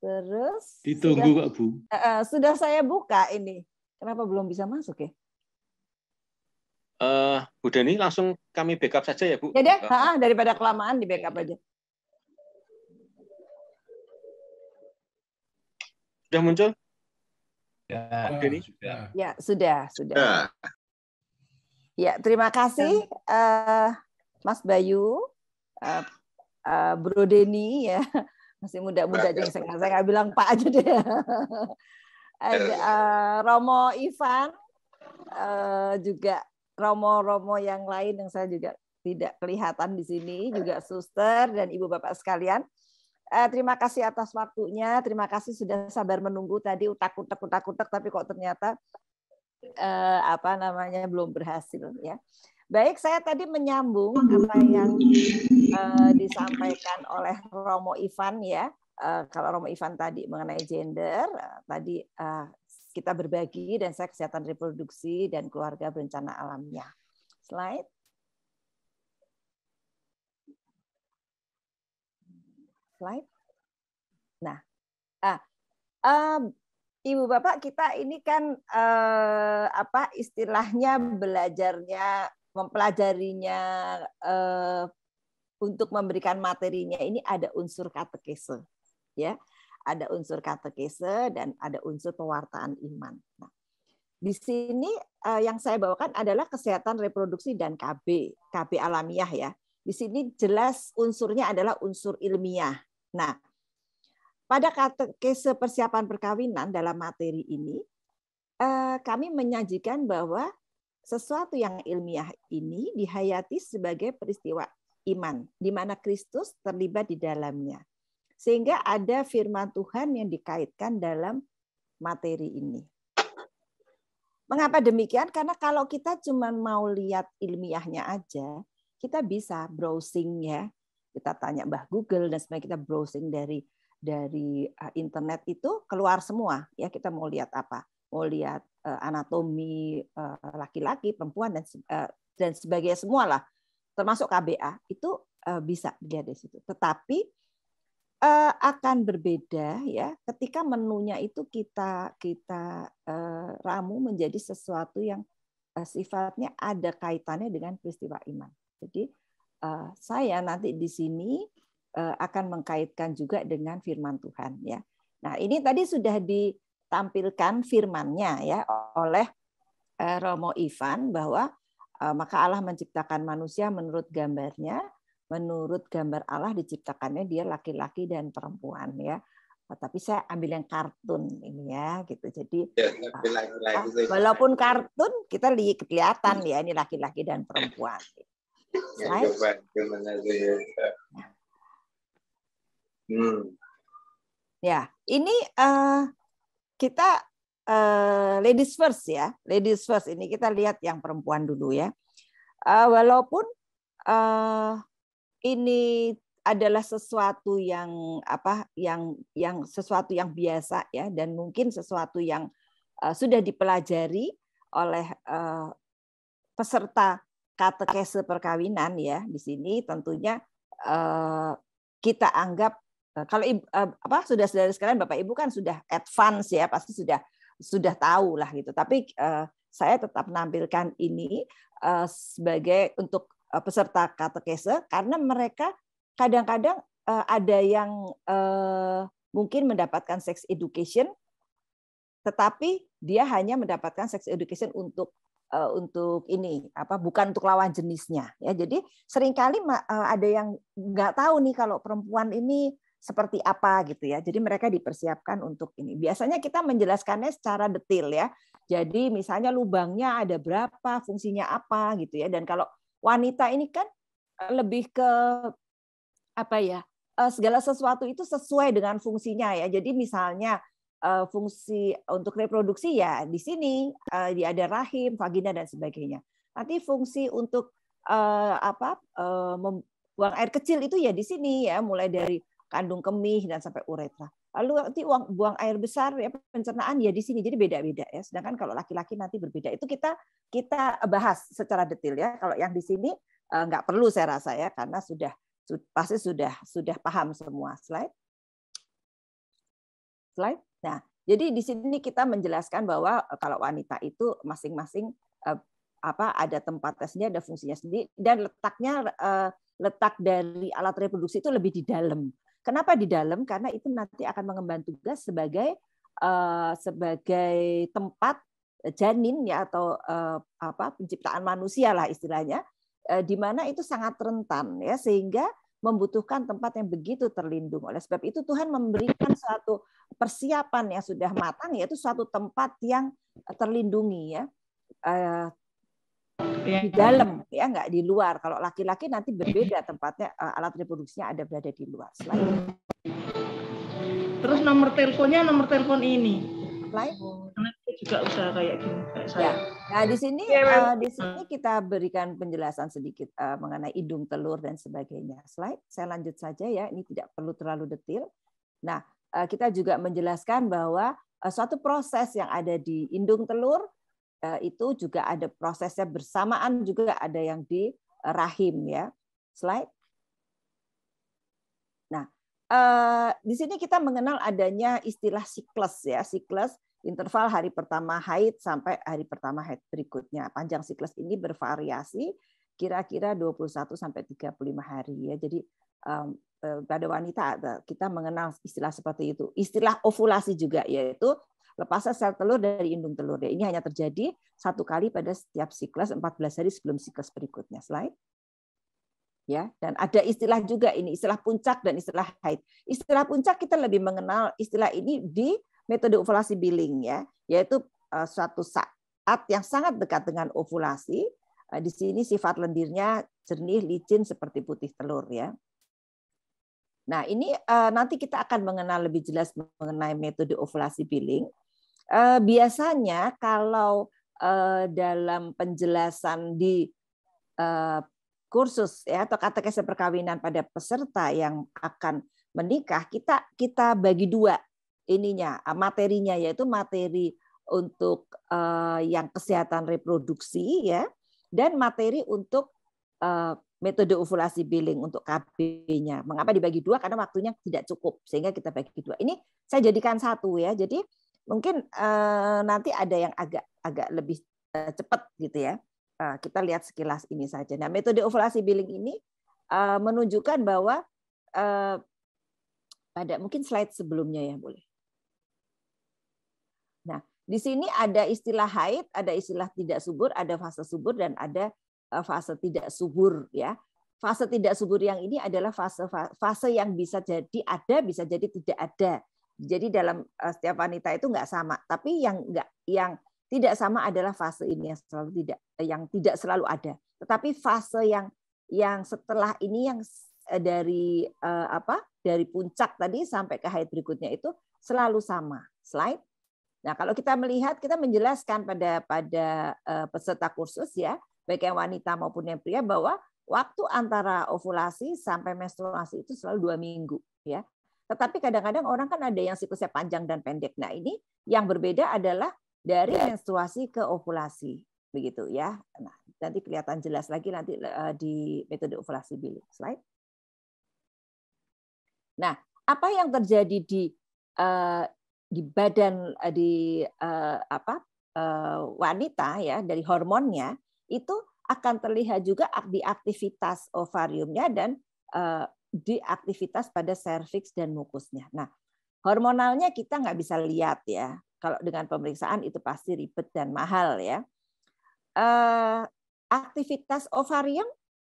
S3: Terus. Ditunggu sudah, Kak Bu. Uh, sudah saya buka ini. Kenapa belum bisa masuk ya?
S1: Uh, Bu Dani langsung kami backup saja ya Bu. Ya deh, ha,
S3: daripada kelamaan di backup iya. aja.
S1: Sudah muncul?
S2: Ya, Bu sudah. Ya,
S3: sudah, sudah. Ya, ya terima kasih uh, Mas Bayu, uh, uh, Bro Deni ya. Masih muda-muda aja saya nggak bilang Pak aja deh. Ada uh, Romo Ivan uh, juga romo-romo yang lain yang saya juga tidak kelihatan di sini juga suster dan ibu bapak sekalian. Eh, terima kasih atas waktunya, terima kasih sudah sabar menunggu tadi takut-takut takut utak tapi kok ternyata eh, apa namanya belum berhasil ya. Baik, saya tadi menyambung apa yang eh, disampaikan oleh Romo Ivan ya. Eh, kalau Romo Ivan tadi mengenai gender, eh, tadi eh, kita berbagi dan saya kesehatan reproduksi dan keluarga berencana alamnya. Slide. Slide. Nah, ah, um, Ibu Bapak kita ini kan uh, apa istilahnya belajarnya mempelajarinya uh, untuk memberikan materinya ini ada unsur katekese ya ada unsur katekese dan ada unsur pewartaan iman. Nah, di sini eh, yang saya bawakan adalah kesehatan reproduksi dan KB, KB alamiah ya. Di sini jelas unsurnya adalah unsur ilmiah. Nah, pada katekese persiapan perkawinan dalam materi ini, eh, kami menyajikan bahwa sesuatu yang ilmiah ini dihayati sebagai peristiwa iman, di mana Kristus terlibat di dalamnya. Sehingga ada firman Tuhan yang dikaitkan dalam materi ini. Mengapa demikian? Karena kalau kita cuma mau lihat ilmiahnya aja, kita bisa browsing ya. Kita tanya bah Google dan sebenarnya kita browsing dari dari eh, internet itu keluar semua ya kita mau lihat apa? Mau lihat eh, anatomi eh, laki-laki, perempuan dan dan sebagainya semualah termasuk KBA itu bisa dilihat di situ. Tetapi uh, akan berbeda ya ketika menunya itu kita kita uh, ramu menjadi sesuatu yang uh, sifatnya ada kaitannya dengan peristiwa iman. Jadi uh, saya nanti di sini uh, akan mengkaitkan juga dengan firman Tuhan ya. Nah, ini tadi sudah ditampilkan firmannya ya oleh uh, Romo Ivan bahwa maka Allah menciptakan manusia menurut gambarnya menurut gambar Allah diciptakannya dia laki-laki dan perempuan ya. Eh, tapi saya ambil yang kartun ini ya gitu. Jadi
S1: ya, laki-laki. Eh, gitu.
S3: walaupun kartun kita lihat kelihatan ya ini laki-laki dan perempuan. Ya, coba gimana ya. sih? Hmm. Ya, ini uh, kita uh, ladies first ya, ladies first ini kita lihat yang perempuan dulu ya. Uh, walaupun uh, ini adalah sesuatu yang apa yang yang sesuatu yang biasa ya dan mungkin sesuatu yang uh, sudah dipelajari oleh uh, peserta katekese perkawinan ya di sini tentunya uh, kita anggap uh, kalau uh, apa sudah saudara sekalian Bapak Ibu kan sudah advance ya pasti sudah sudah tahu lah gitu tapi uh, saya tetap menampilkan ini uh, sebagai untuk Eh, peserta katekese karena mereka kadang-kadang eh, ada yang eh, mungkin mendapatkan sex education tetapi dia hanya mendapatkan sex education untuk untuk ini apa bukan untuk lawan jenisnya ya jadi seringkali ada yang nggak tahu nih kalau perempuan ini seperti apa gitu ya jadi mereka dipersiapkan untuk ini biasanya kita menjelaskannya secara detail ya jadi misalnya lubangnya ada berapa fungsinya apa gitu ya dan kalau wanita ini kan lebih ke apa ya eh, segala sesuatu itu sesuai dengan fungsinya ya jadi misalnya eh, fungsi untuk reproduksi ya di sini eh, di ada rahim vagina dan sebagainya nanti fungsi untuk apa membuang air kecil itu ya di sini ya mulai dari kandung kemih dan sampai uretra Lalu nanti uang buang air besar ya pencernaan ya di sini. Jadi beda-beda ya. Sedangkan kalau laki-laki nanti berbeda. Itu kita kita bahas secara detail ya. Kalau yang di sini eh, nggak perlu saya rasa ya karena sudah pasti sudah sudah paham semua. Slide. Slide. Nah, jadi di sini kita menjelaskan bahwa eh, kalau wanita itu masing-masing eh, apa ada tempat tesnya ada fungsinya sendiri dan letaknya letak dari alat reproduksi itu lebih di dalam Kenapa di dalam? Karena itu nanti akan mengemban tugas sebagai eh, sebagai tempat janin ya atau eh, apa penciptaan manusia lah istilahnya, eh, di mana itu sangat rentan ya sehingga membutuhkan tempat yang begitu terlindung. Oleh sebab itu Tuhan memberikan suatu persiapan yang sudah matang yaitu suatu tempat yang terlindungi ya ya. di iya. dalam ya nggak di luar kalau laki-laki nanti berbeda tempatnya eh, alat reproduksinya ada berada di luar selain hmm. terus nomor teleponnya nomor telepon ini lain juga usaha kayak gini kayak ya. saya. Ya. Nah di sini ya, uh, di sini hmm. kita berikan penjelasan sedikit uh, mengenai hidung telur dan sebagainya. Slide saya lanjut saja ya, ini tidak perlu terlalu detail. Nah uh, kita juga menjelaskan bahwa uh, suatu proses yang ada di indung telur Eh, itu juga ada prosesnya bersamaan juga ada yang di eh, rahim ya. Slide. Nah, eh, di sini kita mengenal adanya istilah siklus ya, siklus interval hari pertama haid sampai hari pertama haid berikutnya. Panjang siklus ini bervariasi kira-kira 21 sampai 35 hari ya. Jadi pada wanita kita mengenal istilah seperti itu. Istilah ovulasi juga yaitu Lepasnya sel telur dari indung telur. Ya, ini hanya terjadi satu kali pada setiap siklus 14 hari sebelum siklus berikutnya. Slide. Ya, dan ada istilah juga ini, istilah puncak dan istilah haid. Istilah puncak kita lebih mengenal istilah ini di metode ovulasi billing ya, yaitu eh, suatu saat yang sangat dekat dengan ovulasi. Eh, di sini sifat lendirnya jernih, licin seperti putih telur ya. Nah, ini eh, nanti kita akan mengenal lebih jelas mengenai metode ovulasi billing. Uh, biasanya kalau uh, dalam penjelasan di uh, kursus ya atau katekese perkawinan pada peserta yang akan menikah kita kita bagi dua ininya materinya yaitu materi untuk uh, yang kesehatan reproduksi ya dan materi untuk uh, metode ovulasi billing untuk KB-nya. Mengapa dibagi dua? Karena waktunya tidak cukup sehingga kita bagi dua. Ini saya jadikan satu ya. Jadi mungkin uh, nanti ada yang agak agak lebih uh, cepat gitu ya. Uh, kita lihat sekilas ini saja. Nah, metode ovulasi billing ini uh, menunjukkan bahwa uh, pada mungkin slide sebelumnya ya boleh. Nah, di sini ada istilah haid, ada istilah tidak subur, ada fase subur dan ada fase tidak subur ya. Fase tidak subur yang ini adalah fase fase yang bisa jadi ada, bisa jadi tidak ada jadi dalam eh, setiap wanita itu nggak sama, tapi yang nggak yang tidak sama adalah fase ini yang selalu tidak eh, yang tidak selalu ada. Tetapi fase yang yang setelah ini yang eh, dari apa? dari puncak tadi sampai ke haid berikutnya itu selalu sama. Slide. Nah, kalau kita melihat kita menjelaskan pada pada peserta kursus ya, baik yang wanita maupun yang pria bahwa waktu antara ovulasi sampai menstruasi itu selalu dua minggu ya. Tetapi kadang-kadang orang kan ada yang siklusnya panjang dan pendek. Nah, ini yang berbeda adalah dari iya. menstruasi ke ovulasi, begitu ya. Nah, nanti kelihatan jelas lagi nanti eh, di metode ovulasi bilik. Slide. Nah, apa yang terjadi di eh, di badan eh, di apa wanita ya dari hormonnya itu akan terlihat juga di aktivitas ovariumnya dan di aktivitas pada serviks dan mukusnya. Nah, hormonalnya kita nggak bisa lihat ya. Kalau dengan pemeriksaan itu pasti ribet dan mahal ya. Eh, aktivitas ovarium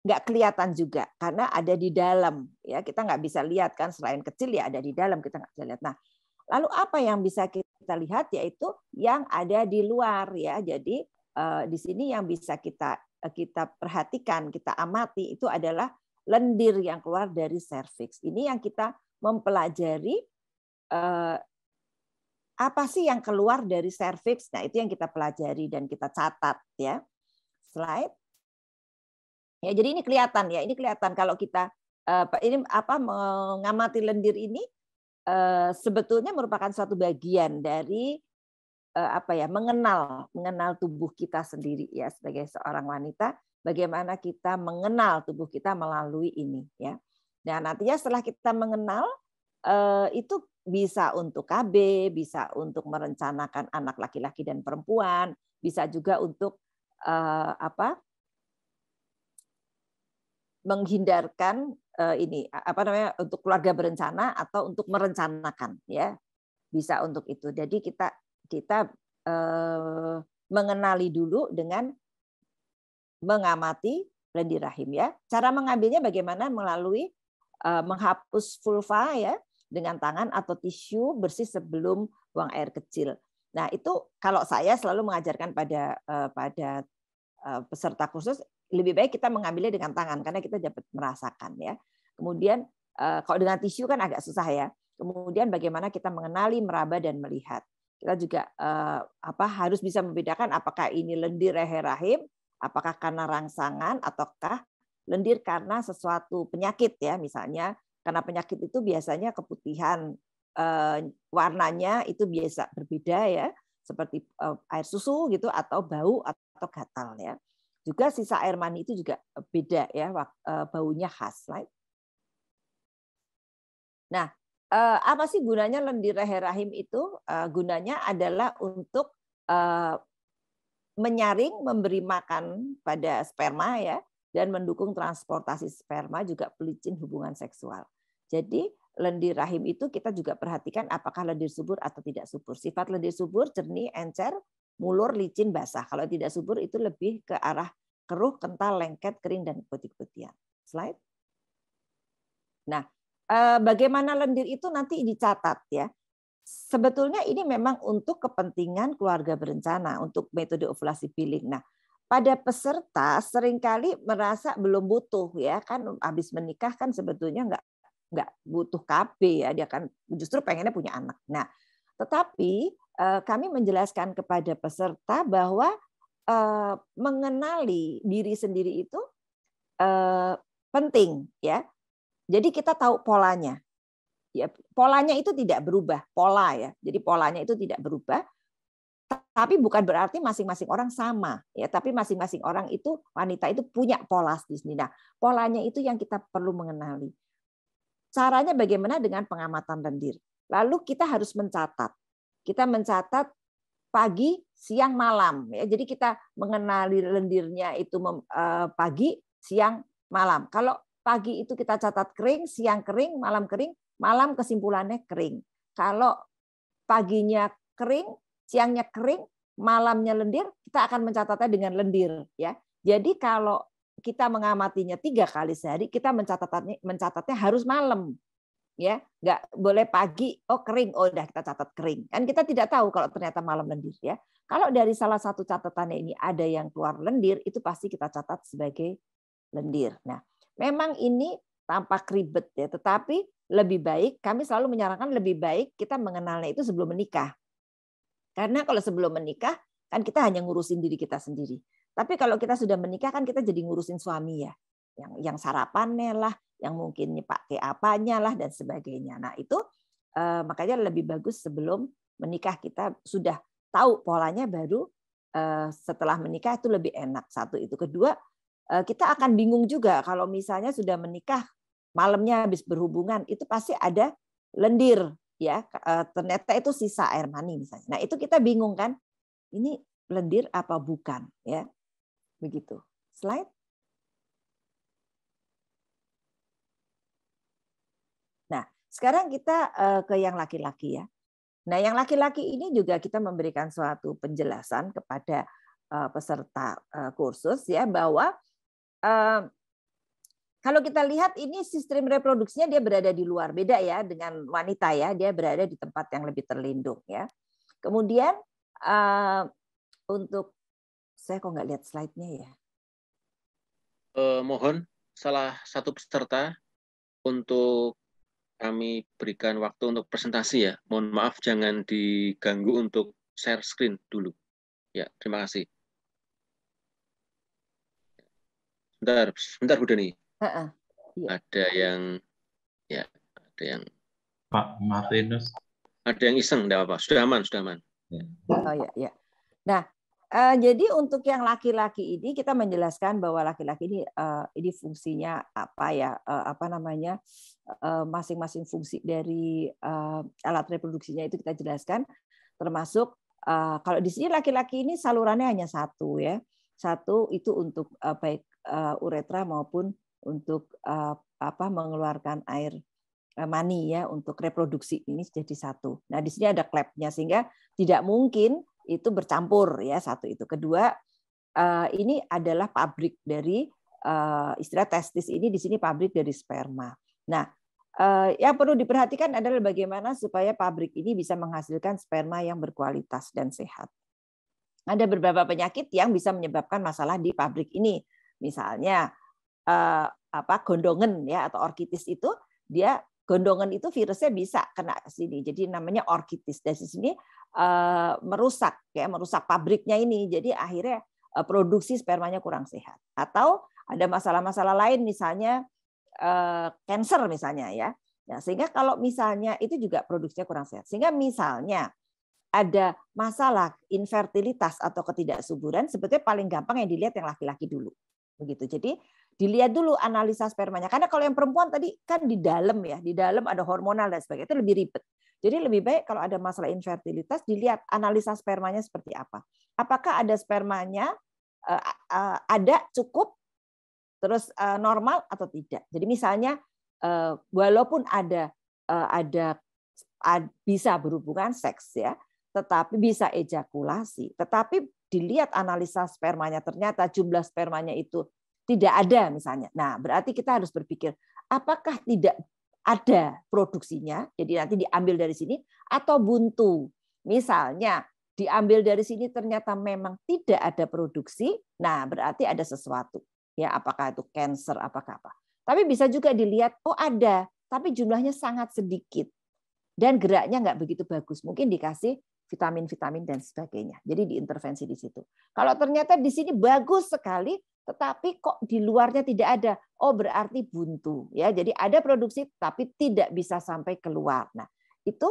S3: nggak kelihatan juga karena ada di dalam ya kita nggak bisa lihat kan selain kecil ya ada di dalam kita nggak bisa lihat nah lalu apa yang bisa kita lihat yaitu yang ada di luar ya jadi eh, di sini yang bisa kita eh, kita perhatikan kita amati itu adalah lendir yang keluar dari serviks. Ini yang kita mempelajari eh, apa sih yang keluar dari serviks? Nah, itu yang kita pelajari dan kita catat ya. Slide. Ya, jadi ini kelihatan ya, ini kelihatan kalau kita eh, ini apa mengamati lendir ini eh, sebetulnya merupakan suatu bagian dari eh, apa ya, mengenal mengenal tubuh kita sendiri ya sebagai seorang wanita bagaimana kita mengenal tubuh kita melalui ini ya. Dan nantinya setelah kita mengenal eh, itu bisa untuk KB, bisa untuk merencanakan anak laki-laki dan perempuan, bisa juga untuk eh, apa? menghindarkan eh, ini apa namanya untuk keluarga berencana atau untuk merencanakan ya. Bisa untuk itu. Jadi kita kita mengenali dulu dengan mengamati lendir rahim ya. Cara mengambilnya bagaimana melalui uh, menghapus vulva ya dengan tangan atau tisu bersih sebelum buang air kecil. Nah, itu kalau saya selalu mengajarkan pada uh, pada uh, peserta kursus lebih baik kita mengambilnya dengan tangan karena kita dapat merasakan ya. Kemudian kalau dengan tisu kan agak susah ya. Kemudian bagaimana kita mengenali, meraba dan melihat. Kita juga apa harus bisa membedakan apakah ini lendir rahim Apakah karena rangsangan ataukah lendir karena sesuatu penyakit ya misalnya karena penyakit itu biasanya keputihan eh, warnanya itu biasa berbeda ya seperti eh, air susu gitu atau bau atau gatal ya. Juga sisa air mani itu juga beda ya eh, baunya khas. Right? Nah, eh, apa sih gunanya lendir rahim itu? Eh, gunanya adalah untuk menyaring, memberi makan pada sperma ya, dan mendukung transportasi sperma juga pelicin hubungan seksual. Jadi lendir rahim itu kita juga perhatikan apakah lendir subur atau tidak subur. Sifat lendir subur jernih, encer, mulur, licin, basah. Kalau tidak subur itu lebih ke arah keruh, kental, lengket, kering, dan putih-putihan. Slide. Nah, eh, bagaimana lendir itu nanti dicatat ya sebetulnya ini memang untuk kepentingan keluarga berencana untuk metode ovulasi pilling. Nah, pada peserta seringkali merasa belum butuh ya kan habis menikah kan sebetulnya nggak nggak butuh KB ya dia kan justru pengennya punya anak. Nah, tetapi eh, kami menjelaskan kepada peserta bahwa eh, mengenali diri sendiri itu eh, penting ya. Jadi kita tahu polanya ya polanya itu tidak berubah pola ya jadi polanya itu tidak berubah tapi bukan berarti masing-masing orang sama ya tapi masing-masing orang itu wanita itu punya pola di sini nah polanya itu yang kita perlu mengenali caranya bagaimana dengan pengamatan lendir lalu kita harus mencatat kita mencatat pagi siang malam ya jadi kita mengenali lendirnya itu eh, pagi siang malam kalau pagi itu kita catat kering siang kering malam kering Malam kesimpulannya kering. Kalau paginya kering, siangnya kering, malamnya lendir, kita akan mencatatnya dengan lendir ya. Jadi kalau kita mengamatinya tiga kali sehari, kita mencatatnya mencatatnya harus malam, ya, nggak boleh pagi. Oh kering, oh udah kita catat kering. Kan kita tidak tahu kalau ternyata malam lendir ya. Kalau dari salah satu catatannya ini ada yang keluar lendir, itu pasti kita catat sebagai lendir. Nah, memang ini tampak ribet ya. Tetapi lebih baik kami selalu menyarankan lebih baik kita mengenalnya itu sebelum menikah. Karena kalau sebelum menikah kan kita hanya ngurusin diri kita sendiri. Tapi kalau kita sudah menikah kan kita jadi ngurusin suami ya. Yang yang sarapannya lah, yang mungkin pakai apanya lah dan sebagainya. Nah, itu eh, makanya lebih bagus sebelum menikah kita sudah tahu polanya baru eh, setelah menikah itu lebih enak. Satu itu. Kedua, eh, kita akan bingung juga kalau misalnya sudah menikah malamnya habis berhubungan itu pasti ada lendir ya eh, ternyata itu sisa air mani misalnya nah itu kita bingung kan ini lendir apa bukan ya begitu slide nah sekarang kita eh, ke yang laki-laki ya nah yang laki-laki ini juga kita memberikan suatu penjelasan kepada eh, peserta kursus ya bahwa kalau kita lihat ini sistem reproduksinya dia berada di luar, beda ya dengan wanita ya, dia berada di tempat yang lebih terlindung ya. Kemudian uh, untuk saya kok nggak lihat slide-nya ya.
S1: uh, mohon salah satu peserta untuk kami berikan waktu untuk presentasi ya. Mohon maaf jangan diganggu untuk share screen dulu. Ya, terima kasih. Bentar, bentar Bu Iya. Ada yang ya, ada yang Pak Martinus. Ada yang iseng, enggak apa-apa. Sudah aman, sudah aman.
S3: Ya. Oh ya, ya. Nah, uh, jadi untuk yang laki-laki ini kita menjelaskan bahwa laki-laki ini uh, ini fungsinya apa ya? Uh, apa namanya? masing-masing uh, fungsi dari uh, alat reproduksinya itu kita jelaskan termasuk uh, kalau di sini laki-laki ini salurannya hanya satu ya. Satu itu untuk uh, baik uh, uretra maupun untuk uh, apa mengeluarkan air eh, mani ya untuk reproduksi ini jadi satu. Nah di sini ada klepnya sehingga tidak mungkin itu bercampur ya satu itu. Kedua uh, ini adalah pabrik dari uh, istilah testis ini di sini pabrik dari sperma. Nah uh, yang perlu diperhatikan adalah bagaimana supaya pabrik ini bisa menghasilkan sperma yang berkualitas dan sehat. Ada beberapa penyakit yang bisa menyebabkan masalah di pabrik ini, misalnya apa gondongan ya atau orkitis itu dia gondongan itu virusnya bisa kena sini. Jadi namanya orkitis dari sini uh, merusak ya merusak pabriknya ini. Jadi akhirnya uh, produksi spermanya kurang sehat. Atau ada masalah-masalah lain misalnya uh, cancer misalnya ya. ya. sehingga kalau misalnya itu juga produksinya kurang sehat. Sehingga misalnya ada masalah infertilitas atau ketidaksuburan, sebetulnya paling gampang yang dilihat yang laki-laki dulu. Begitu. Jadi dilihat dulu analisa spermanya. Karena kalau yang perempuan tadi kan di dalam ya, di dalam ada hormonal dan sebagainya, itu lebih ribet. Jadi lebih baik kalau ada masalah infertilitas dilihat analisa spermanya seperti apa. Apakah ada spermanya eh, ada cukup terus eh, normal atau tidak. Jadi misalnya eh, walaupun ada ada bisa berhubungan seks ya, tetapi bisa ejakulasi, tetapi dilihat analisa spermanya ternyata jumlah spermanya itu tidak ada misalnya. Nah, berarti kita harus berpikir apakah tidak ada produksinya, jadi nanti diambil dari sini atau buntu. Misalnya diambil dari sini ternyata memang tidak ada produksi, nah berarti ada sesuatu. Ya, apakah itu cancer, apakah apa. Tapi bisa juga dilihat, oh ada, tapi jumlahnya sangat sedikit dan geraknya nggak begitu bagus. Mungkin dikasih vitamin-vitamin dan sebagainya. Jadi diintervensi di situ. Kalau ternyata di sini bagus sekali, tetapi kok di luarnya tidak ada, oh berarti buntu ya. Jadi ada produksi tapi tidak bisa sampai keluar. Nah itu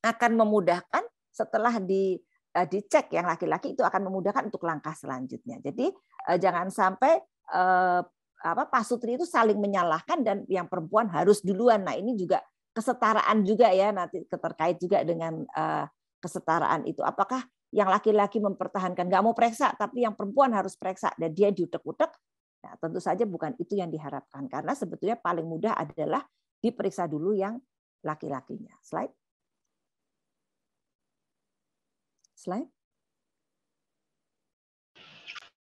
S3: akan memudahkan setelah di eh, dicek yang laki-laki itu akan memudahkan untuk langkah selanjutnya. Jadi eh, jangan sampai eh, apa pasutri itu saling menyalahkan dan yang perempuan harus duluan. Nah ini juga kesetaraan juga ya nanti terkait juga dengan uh, kesetaraan itu. Apakah yang laki-laki mempertahankan nggak mau pereksa, tapi yang perempuan harus periksa dan dia diutek-utek? Nah, tentu saja bukan itu yang diharapkan karena sebetulnya paling mudah adalah diperiksa dulu yang laki-lakinya. Slide. Slide.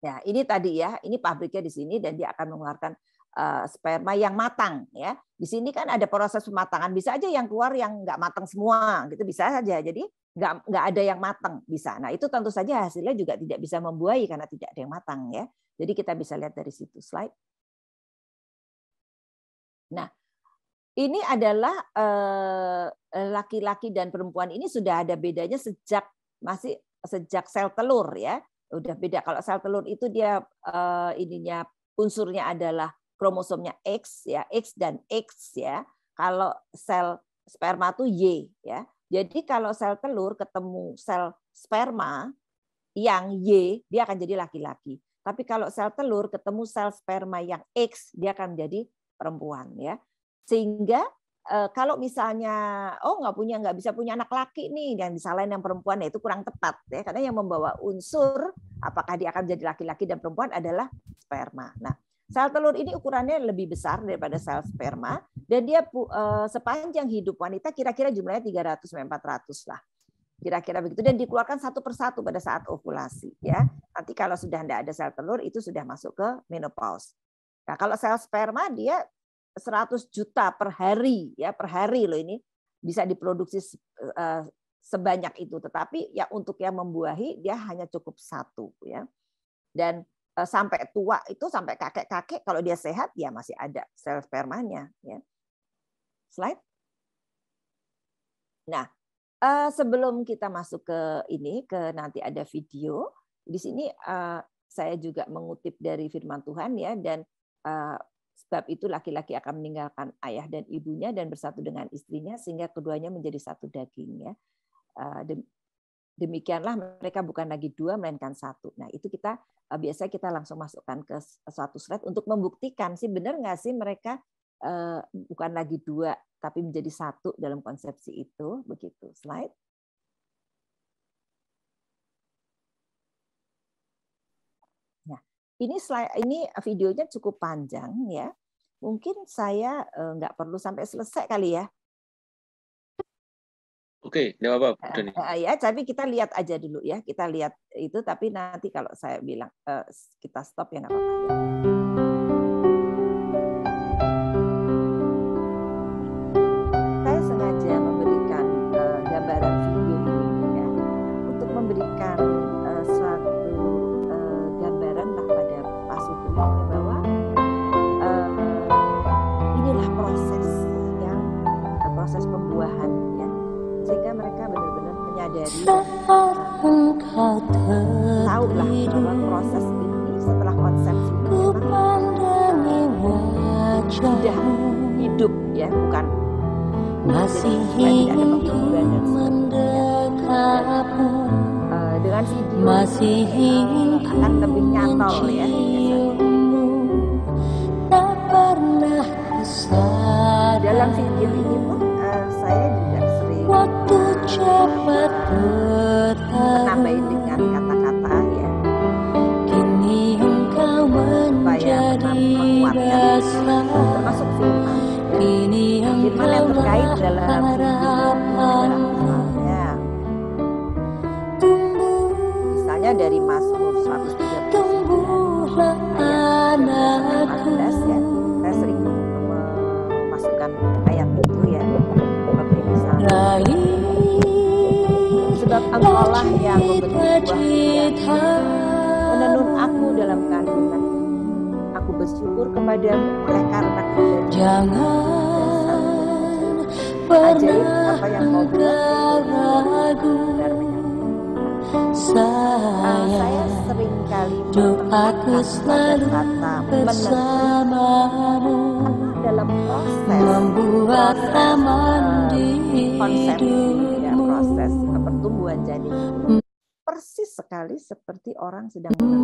S3: Ya, ini tadi ya, ini pabriknya di sini dan dia akan mengeluarkan Eh, sperma yang matang ya. Di sini kan ada proses pematangan, bisa aja yang keluar yang nggak matang semua, gitu bisa saja. Jadi nggak nggak ada yang matang bisa. Nah itu tentu saja hasilnya juga tidak bisa membuahi karena tidak ada yang matang ya. Jadi kita bisa lihat dari situ slide. Nah ini adalah eh, laki-laki dan perempuan ini sudah ada bedanya sejak masih sejak sel telur ya udah beda kalau sel telur itu dia eh, ininya unsurnya adalah kromosomnya X ya, X dan X ya. Kalau sel sperma tuh Y ya. Jadi kalau sel telur ketemu sel sperma yang Y, dia akan jadi laki-laki. Tapi kalau sel telur ketemu sel sperma yang X, dia akan menjadi perempuan ya. Sehingga eh, kalau misalnya oh nggak punya nggak bisa punya anak laki nih yang disalahin yang perempuan ya itu kurang tepat ya karena yang membawa unsur apakah dia akan jadi laki-laki dan perempuan adalah sperma. Nah, Sel telur ini ukurannya lebih besar daripada sel sperma dan dia eh, sepanjang hidup wanita kira-kira jumlahnya 300 sampai 400 lah. Kira-kira begitu dan dikeluarkan satu persatu pada saat ovulasi ya. Nanti kalau sudah tidak ada sel telur itu sudah masuk ke menopause. Nah, kalau sel sperma dia 100 juta per hari ya per hari loh ini bisa diproduksi eh, sebanyak itu tetapi ya untuk yang membuahi dia hanya cukup satu ya dan Eh, sampai tua itu sampai kakek-kakek kalau dia sehat ya masih ada sel spermanya ya. Slide. Nah, eh, sebelum kita masuk ke ini ke nanti ada video, di sini eh, saya juga mengutip dari firman Tuhan ya dan sebab itu laki-laki akan meninggalkan ayah dan ibunya dan bersatu dengan istrinya sehingga keduanya menjadi satu daging ya demikianlah mereka bukan lagi dua melainkan satu. Nah itu kita eh, biasa kita langsung masukkan ke suatu slide untuk membuktikan sih benar nggak sih mereka eh, bukan lagi dua tapi menjadi satu dalam konsepsi itu begitu slide. Nah ini slide ini videonya cukup panjang ya mungkin saya eh, nggak perlu sampai selesai kali ya
S1: Oke, okay, jawab apa,
S3: Uh, Ya, tapi kita lihat aja dulu ya. Kita lihat itu, tapi nanti kalau saya bilang uh, kita stop ya nggak apa-apa. Ya. orang sedang mengalami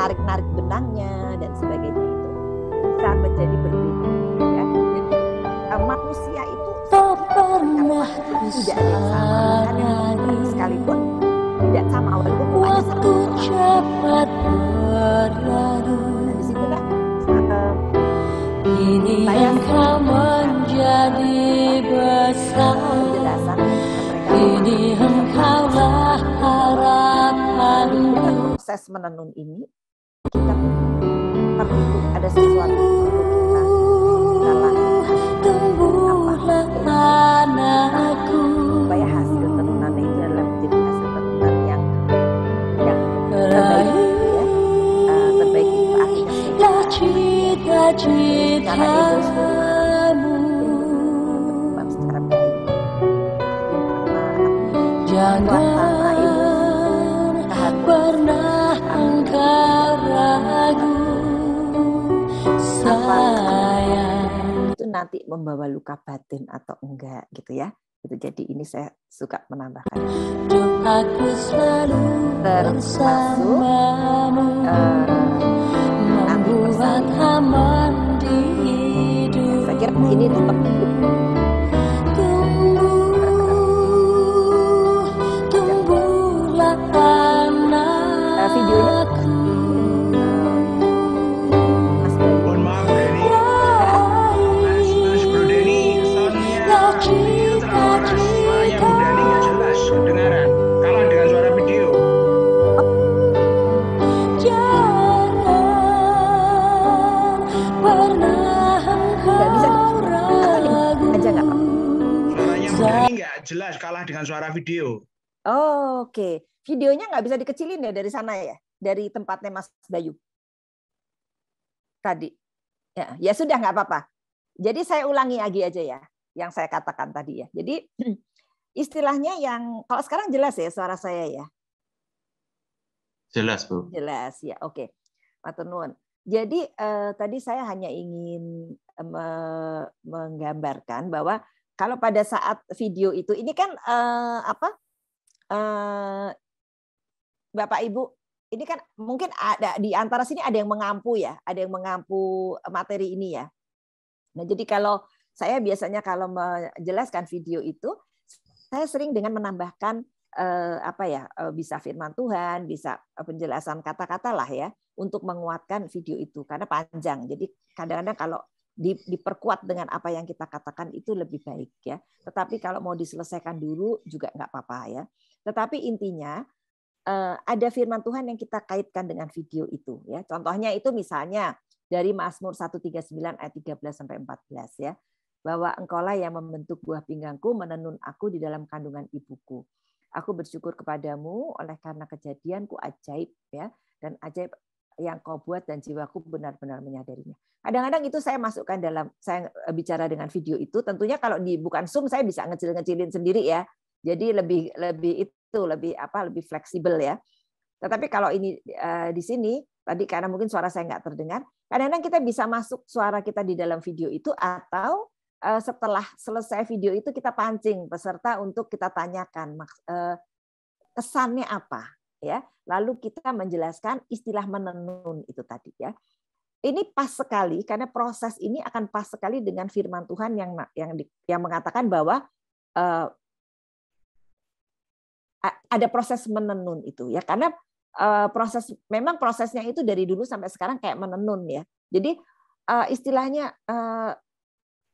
S3: narik-narik benangnya dan sebagainya itu bisa menjadi berbeda ya. Jadi uh, manusia itu pernah tidak ada yang sama bahkan sekalipun tidak sama walaupun pokoknya cepat berlalu nah, ini yang kau menjadi besar penjelasan ini engkaulah harapanku proses menenun ini perlu ada sesuatu untuk kita kita lakukan aku supaya hasil tenunan itu adalah menjadi hasil tenunan yang yang terbaik ya uh, terbaik itu akhirnya terbaik. nanti membawa luka batin atau enggak gitu ya gitu jadi ini saya suka menambahkan aku selalu bersamamu eh, membuat uh, di hidup saya kira ini tetap hidup jelas kalah dengan suara video. Oh, Oke, okay. videonya nggak bisa dikecilin ya dari sana ya, dari tempatnya Mas Bayu tadi. Ya, ya sudah nggak apa-apa. Jadi saya ulangi lagi aja ya, yang saya katakan tadi ya. Jadi istilahnya yang kalau sekarang jelas ya suara saya ya. Jelas bu. Jelas ya, oke. Okay. Tenun. Jadi eh, tadi saya hanya ingin eh, me menggambarkan bahwa kalau pada saat video itu ini kan uh, apa uh, bapak ibu ini kan mungkin ada di antara sini ada yang mengampu ya ada yang mengampu materi ini ya nah jadi kalau saya biasanya kalau menjelaskan video itu saya sering dengan menambahkan uh, apa ya uh, bisa firman Tuhan bisa penjelasan kata-kata lah ya untuk menguatkan video itu karena panjang jadi kadang-kadang kalau di, diperkuat dengan apa yang kita katakan itu lebih baik ya. Tetapi kalau mau diselesaikan dulu juga nggak apa-apa ya. Tetapi intinya eh, ada firman Tuhan yang kita kaitkan dengan video itu ya. Contohnya itu misalnya dari Mazmur 139 ayat 13 sampai 14 ya. Bahwa engkaulah yang membentuk buah pinggangku, menenun aku di dalam kandungan ibuku. Aku bersyukur kepadamu oleh karena kejadianku ajaib ya dan ajaib yang kau buat dan jiwaku benar-benar menyadarinya. Kadang-kadang itu saya masukkan dalam saya eh, bicara dengan video itu tentunya kalau di bukan Zoom saya bisa ngecil-ngecilin sendiri ya. Jadi lebih lebih itu lebih apa lebih fleksibel ya. Tetapi kalau ini eh, di sini tadi karena mungkin suara saya nggak terdengar, kadang-kadang kita bisa masuk suara kita di dalam video itu atau eh, setelah selesai video itu kita pancing peserta untuk kita tanyakan kesannya apa ya. Lalu kita menjelaskan istilah menenun itu tadi ya. Ini pas sekali karena proses ini akan pas sekali dengan firman Tuhan yang yang di, yang mengatakan bahwa uh, ada proses menenun itu ya karena uh, proses memang prosesnya itu dari dulu sampai sekarang kayak menenun ya. Jadi uh, istilahnya uh,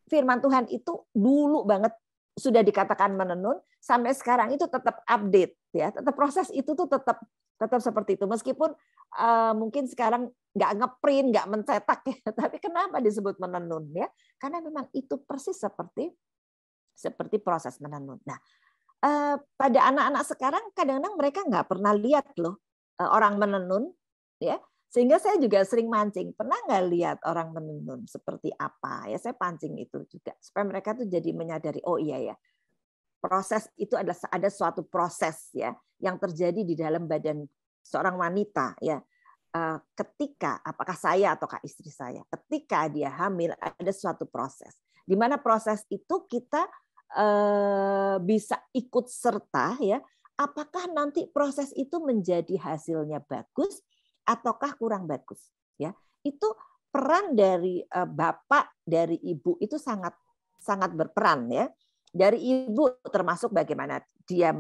S3: firman Tuhan itu dulu banget sudah dikatakan menenun sampai sekarang itu tetap update ya tetap proses itu tuh tetap tetap seperti itu meskipun uh, mungkin sekarang nggak ngeprint nggak mencetak ya tapi kenapa disebut menenun ya karena memang itu persis seperti seperti proses menenun nah uh, pada anak-anak sekarang kadang-kadang mereka nggak pernah lihat loh uh, orang menenun ya sehingga saya juga sering mancing. Pernah nggak lihat orang menenun seperti apa? Ya saya pancing itu juga supaya mereka tuh jadi menyadari oh iya ya proses itu adalah ada suatu proses ya yang terjadi di dalam badan seorang wanita ya eh, ketika apakah saya atau kak istri saya ketika dia hamil ada suatu proses di mana proses itu kita eh, bisa ikut serta ya apakah nanti proses itu menjadi hasilnya bagus ataukah kurang bagus ya itu peran dari e, bapak dari ibu itu sangat sangat berperan ya dari ibu termasuk bagaimana dia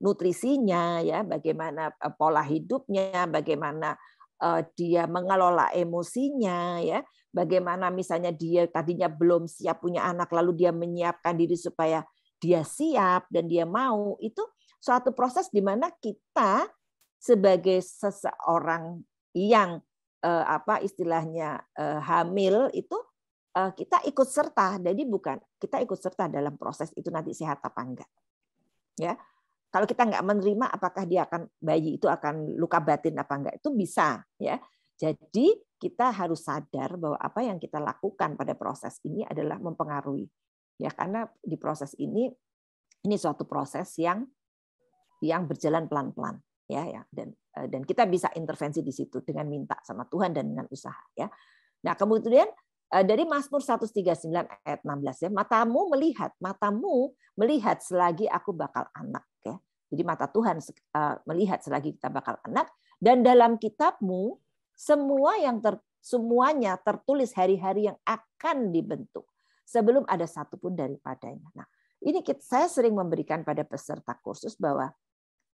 S3: nutrisinya ya bagaimana e, pola hidupnya bagaimana e, dia mengelola emosinya ya bagaimana misalnya dia tadinya belum siap punya anak lalu dia menyiapkan diri supaya dia siap dan dia mau itu suatu proses di mana kita sebagai seseorang yang eh, apa istilahnya eh, hamil itu eh, kita ikut serta. Jadi bukan kita ikut serta dalam proses itu nanti sehat apa enggak. Ya. Kalau kita nggak menerima apakah dia akan bayi itu akan luka batin apa enggak itu bisa ya. Jadi kita harus sadar bahwa apa yang kita lakukan pada proses ini adalah mempengaruhi ya karena di proses ini ini suatu proses yang yang berjalan pelan-pelan ya, ya dan eh, dan kita bisa intervensi di situ dengan minta sama Tuhan dan dengan usaha ya. Nah, kemudian eh, dari Mazmur 139 ayat 16 ya, matamu melihat, matamu melihat selagi aku bakal anak ya. Jadi mata Tuhan eh, melihat selagi kita bakal anak dan dalam kitabmu semua yang ter, semuanya tertulis hari-hari yang akan dibentuk sebelum ada satupun daripadanya. Nah, ini saya sering memberikan pada peserta kursus bahwa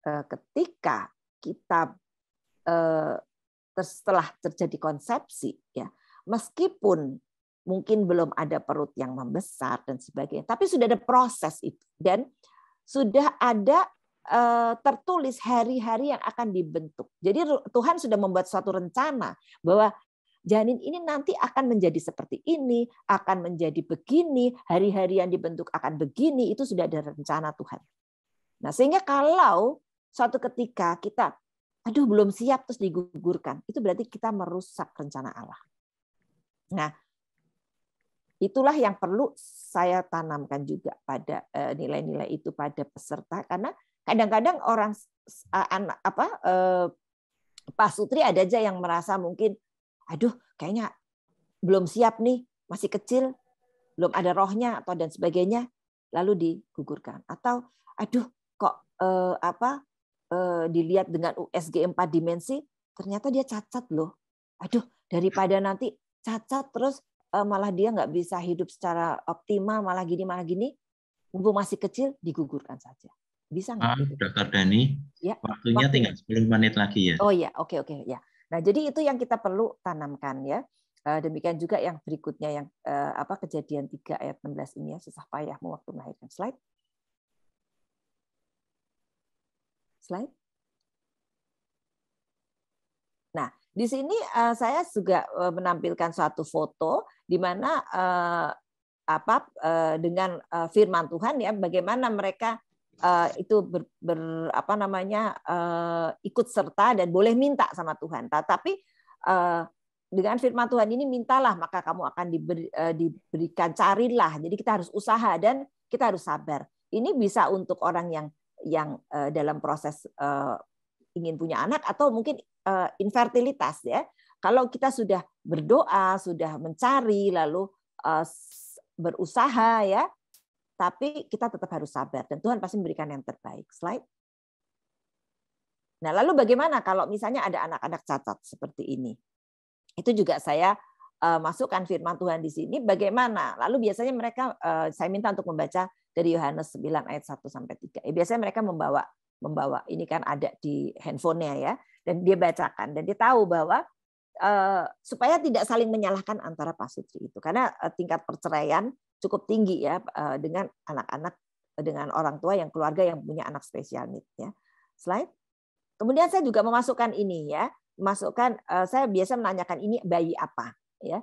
S3: Eh, ketika kita eh, setelah terjadi konsepsi ya meskipun mungkin belum ada perut yang membesar dan sebagainya tapi sudah ada proses itu dan sudah ada eh, tertulis hari-hari yang akan dibentuk jadi Tuhan sudah membuat suatu rencana bahwa janin ini nanti akan menjadi seperti ini akan menjadi begini hari-hari yang dibentuk akan begini itu sudah ada rencana Tuhan nah sehingga kalau suatu ketika kita aduh belum siap terus digugurkan, itu berarti kita merusak rencana Allah. Nah, itulah yang perlu saya tanamkan juga pada eh, nilai-nilai itu pada peserta karena kadang-kadang orang anak apa eh, Pak Sutri ada aja yang merasa mungkin aduh kayaknya belum siap nih, masih kecil, belum ada rohnya atau dan sebagainya, lalu digugurkan. Atau aduh kok eh, apa Eh, dilihat dengan USG 4 dimensi, ternyata dia cacat loh. Aduh, daripada nanti cacat terus eh, malah dia nggak bisa hidup secara optimal, malah gini malah gini, mumpung masih kecil digugurkan saja. Bisa nggak? Ah, gitu?
S1: Dokter Dani,
S3: ya, waktunya waktu. tinggal
S1: 10 menit lagi ya. Oh
S3: iya, oke okay, oke okay, ya. Nah jadi itu yang kita perlu tanamkan ya. Eh, demikian juga yang berikutnya yang apa kejadian 3 ayat 16 ini ya susah payah mewaktu melahirkan slide. slide. Nah, di sini uh, saya juga eh, menampilkan suatu foto di mana uh, apa uh, dengan uh, firman Tuhan ya bagaimana mereka uh, itu ber, ber apa namanya uh, ikut serta dan boleh minta sama Tuhan. Tetapi uh, dengan firman Tuhan ini mintalah maka kamu akan diberi, uh, diberikan carilah. Jadi kita harus usaha dan kita harus sabar. Ini bisa untuk orang yang yang uh, dalam proses uh, ingin punya anak atau mungkin uh, infertilitas ya. Kalau kita sudah berdoa, sudah mencari lalu uh, berusaha ya, tapi kita tetap harus sabar dan Tuhan pasti memberikan yang terbaik. Slide. Nah, lalu bagaimana kalau misalnya ada anak-anak cacat seperti ini? Itu juga saya masukkan firman Tuhan di sini bagaimana. Lalu biasanya mereka saya minta untuk membaca dari Yohanes 9 ayat 1 sampai 3. Ya, biasanya mereka membawa membawa ini kan ada di handphonenya ya dan dia bacakan dan dia tahu bahwa uh, supaya tidak saling menyalahkan antara pasutri itu karena uh, tingkat perceraian cukup tinggi ya uh, dengan anak-anak dengan orang tua yang keluarga yang punya anak spesial need ya. Slide. Kemudian saya juga memasukkan ini ya, masukkan saya biasa menanyakan ini bayi apa ya.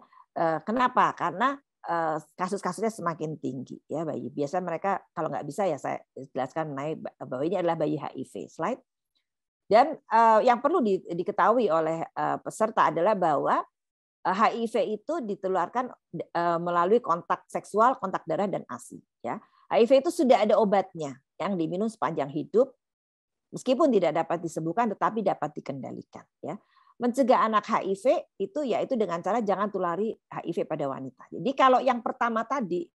S3: Kenapa? Karena Eh, kasus-kasusnya semakin tinggi ya bayi. biasanya mereka kalau nggak bisa ya saya jelaskan naik bahwa ini adalah bayi HIV. Slide. Dan uh, yang perlu di, diketahui oleh uh, peserta adalah bahwa HIV itu ditularkan uh, melalui kontak seksual, kontak darah dan ASI ya. HIV itu sudah ada obatnya yang diminum sepanjang hidup meskipun tidak dapat disembuhkan tetapi dapat dikendalikan ya mencegah anak HIV itu yaitu dengan cara jangan tulari HIV pada wanita. Jadi kalau yang pertama tadi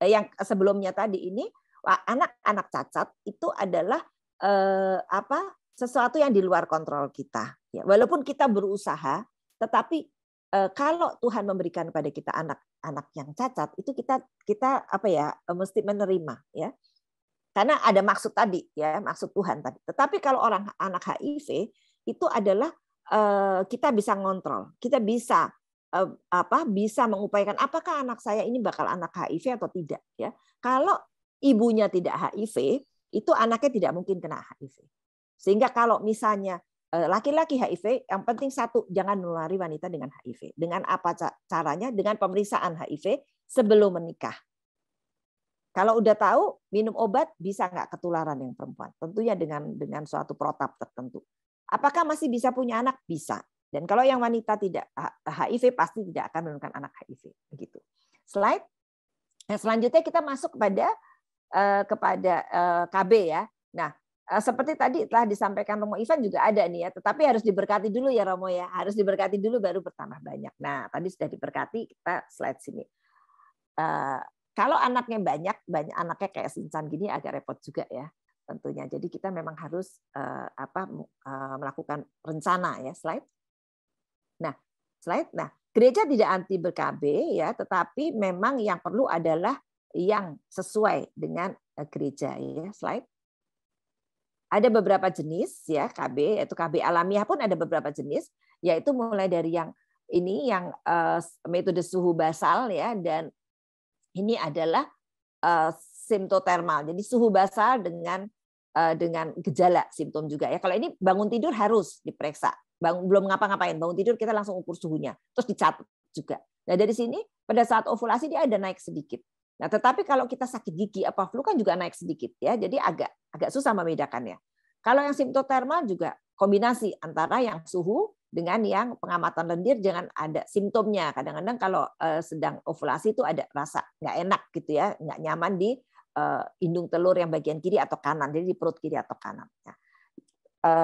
S3: eh, yang sebelumnya tadi ini anak-anak cacat itu adalah eh, apa sesuatu yang di luar kontrol kita. Ya, walaupun kita berusaha, tetapi eh, kalau Tuhan memberikan kepada kita anak-anak yang cacat itu kita kita apa ya eh, mesti menerima ya. Karena ada maksud tadi ya, maksud Tuhan tadi. Tetapi kalau orang anak HIV itu adalah Eh, kita bisa ngontrol, kita bisa eh, apa bisa mengupayakan apakah anak saya ini bakal anak HIV atau tidak ya. Kalau ibunya tidak HIV, itu anaknya tidak mungkin kena HIV. Sehingga kalau misalnya eh, laki-laki HIV, yang penting satu jangan menulari wanita dengan HIV. Dengan apa caranya? Dengan pemeriksaan HIV sebelum menikah. Kalau udah tahu minum obat bisa nggak ketularan yang perempuan? Tentunya dengan dengan suatu protap tertentu. Apakah masih bisa punya anak? Bisa. Dan kalau yang wanita tidak HIV pasti tidak akan menurunkan anak HIV. Begitu. Slide. Nah, selanjutnya kita masuk kepada eh, kepada eh, KB ya. Nah, eh, seperti tadi telah disampaikan Romo Ivan juga ada nih ya, tetapi harus diberkati dulu ya Romo ya, harus diberkati dulu baru bertambah banyak. Nah, tadi sudah diberkati, kita slide sini. Eh, kalau anaknya banyak, banyak anaknya kayak sincan gini agak repot juga ya tentunya. Jadi kita memang harus uh, apa uh, melakukan rencana ya slide. Nah, slide. Nah, gereja tidak anti BKB ya, tetapi memang yang perlu adalah yang sesuai dengan eh, gereja ya slide. Ada beberapa jenis ya KB, yaitu KB alamiah pun ada beberapa jenis, yaitu mulai dari yang ini yang uh, metode suhu basal ya dan ini adalah uh, simtotermal. Jadi suhu basal dengan Eh, dengan gejala simptom juga ya. Kalau ini bangun tidur harus diperiksa. Bang, belum ngapa-ngapain, bangun tidur kita langsung ukur suhunya, terus dicatat juga. Nah dari sini pada saat ovulasi dia ada naik sedikit. Nah tetapi kalau kita sakit gigi apa flu kan juga naik sedikit ya, jadi agak agak susah membedakannya. Kalau yang simptom simptotermal juga kombinasi antara yang suhu dengan yang pengamatan lendir jangan ada simptomnya. Kadang-kadang kalau eh, sedang ovulasi itu ada rasa nggak enak gitu ya, nggak nyaman di Eh, indung telur yang bagian kiri atau kanan, jadi di perut kiri atau kanan. Nah,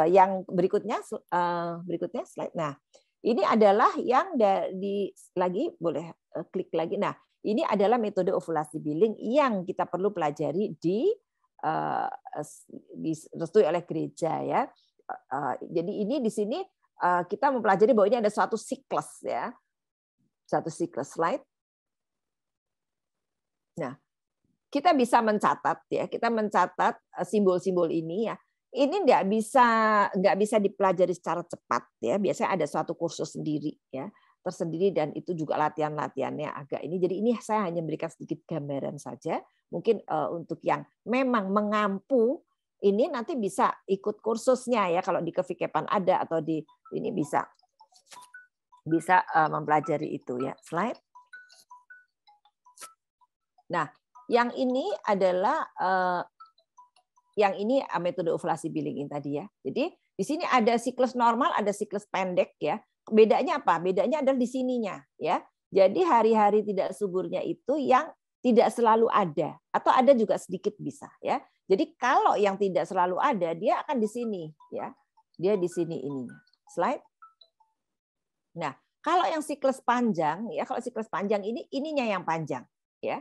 S3: yang berikutnya, eh, berikutnya slide. Nah, ini adalah yang dari lagi boleh klik lagi. Nah, ini adalah metode ovulasi billing yang kita perlu pelajari di disetujui oleh gereja ya. Jadi ini di sini kita mempelajari bahwa ini ada suatu siklus ya. Satu siklus slide. Nah, kita bisa mencatat ya, kita mencatat eh, simbol-simbol ini ya. Ini nggak bisa nggak bisa dipelajari secara cepat ya. Biasanya ada suatu kursus sendiri ya tersendiri dan itu juga latihan-latihannya agak ini. Jadi ini saya hanya memberikan sedikit gambaran saja. Mungkin eh, untuk yang memang mengampu ini nanti bisa ikut kursusnya ya kalau di kevikepan ada atau di ini bisa bisa eh, mempelajari itu ya slide. Nah, yang ini adalah uh, yang ini ah, metode ovulasi Billingin tadi ya. Jadi di sini ada siklus normal, ada siklus pendek ya. Bedanya apa? Bedanya adalah di sininya ya. Jadi hari-hari tidak suburnya itu yang tidak selalu ada atau ada juga sedikit bisa ya. Jadi kalau yang tidak selalu ada dia akan di sini ya. Dia di sini ininya. Slide. Nah, kalau yang siklus panjang ya kalau siklus panjang ini ininya yang panjang ya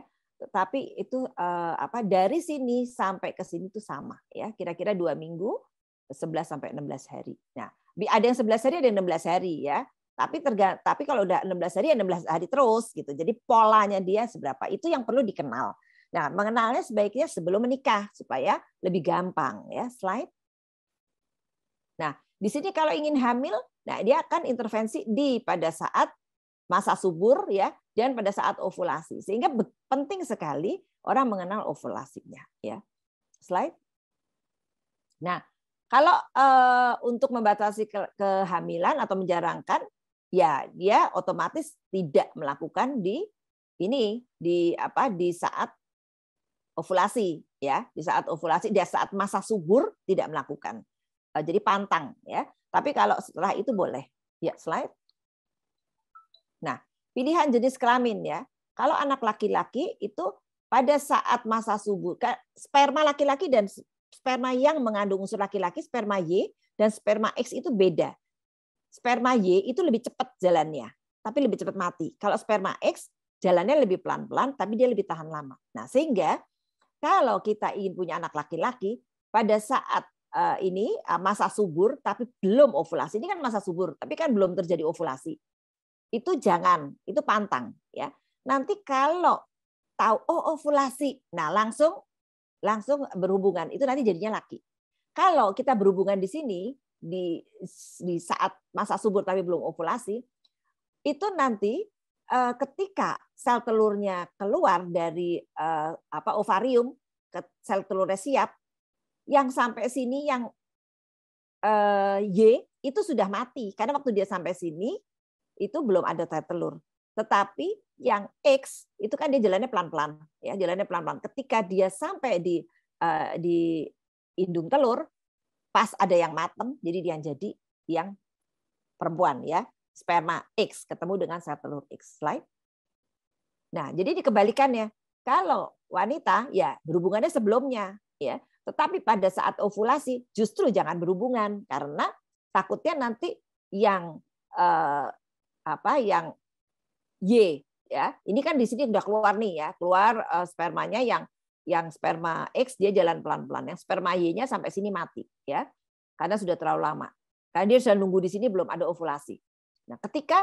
S3: tapi itu uh, apa dari sini sampai ke sini itu sama ya kira-kira dua minggu 11 sampai 16 hari. Nah, ada yang 11 hari ada yang 16 hari ya. Tapi terga, tapi kalau udah 16 hari ya 16 hari terus gitu. Jadi polanya dia seberapa itu yang perlu dikenal. Nah, mengenalnya sebaiknya sebelum menikah supaya lebih gampang ya. Slide. Nah, di sini kalau ingin hamil, nah dia akan intervensi di pada saat masa subur ya dan pada saat ovulasi. Sehingga penting sekali orang mengenal ovulasinya ya. Slide. Nah, kalau uh, untuk membatasi ke kehamilan atau menjarangkan ya dia otomatis tidak melakukan di ini di apa di saat ovulasi ya di saat ovulasi dia saat masa subur tidak melakukan eh, jadi pantang ya tapi kalau setelah itu boleh ya slide Nah, pilihan jenis kelamin ya. Kalau anak laki-laki itu pada saat masa subur, sperma laki-laki dan sperma yang mengandung unsur laki-laki, sperma Y dan sperma X itu beda. Sperma Y itu lebih cepat jalannya, tapi lebih cepat mati. Kalau sperma X jalannya lebih pelan-pelan, tapi dia lebih tahan lama. Nah, sehingga kalau kita ingin punya anak laki-laki, pada saat eh, ini eh, masa subur tapi belum ovulasi. Ini kan masa subur, tapi kan belum terjadi ovulasi. Itu jangan, itu pantang ya. Nanti kalau tahu oh ovulasi, nah langsung langsung berhubungan. Itu nanti jadinya laki. Kalau kita berhubungan di sini di di saat masa subur tapi belum ovulasi, itu nanti eh, ketika sel telurnya keluar dari eh, apa ovarium ke sel telurnya siap yang sampai sini yang eh, Y itu sudah mati karena waktu dia sampai sini itu belum ada telur. Tetapi yang X itu kan dia jalannya pelan-pelan, ya jalannya pelan-pelan. Ketika dia sampai di uh, di indung telur, pas ada yang mateng, jadi dia jadi yang perempuan ya, sperma X ketemu dengan sel telur X. Slide. Nah, jadi dikebalikannya. Kalau wanita ya berhubungannya sebelumnya ya, tetapi pada saat ovulasi justru jangan berhubungan karena takutnya nanti yang uh, apa yang Y ya. Ini kan di sini udah keluar nih ya, keluar uh, spermanya yang yang sperma X dia jalan pelan-pelan, yang sperma Y-nya sampai sini mati ya. Karena sudah terlalu lama. Karena dia sudah nunggu di sini belum ada ovulasi. Nah, ketika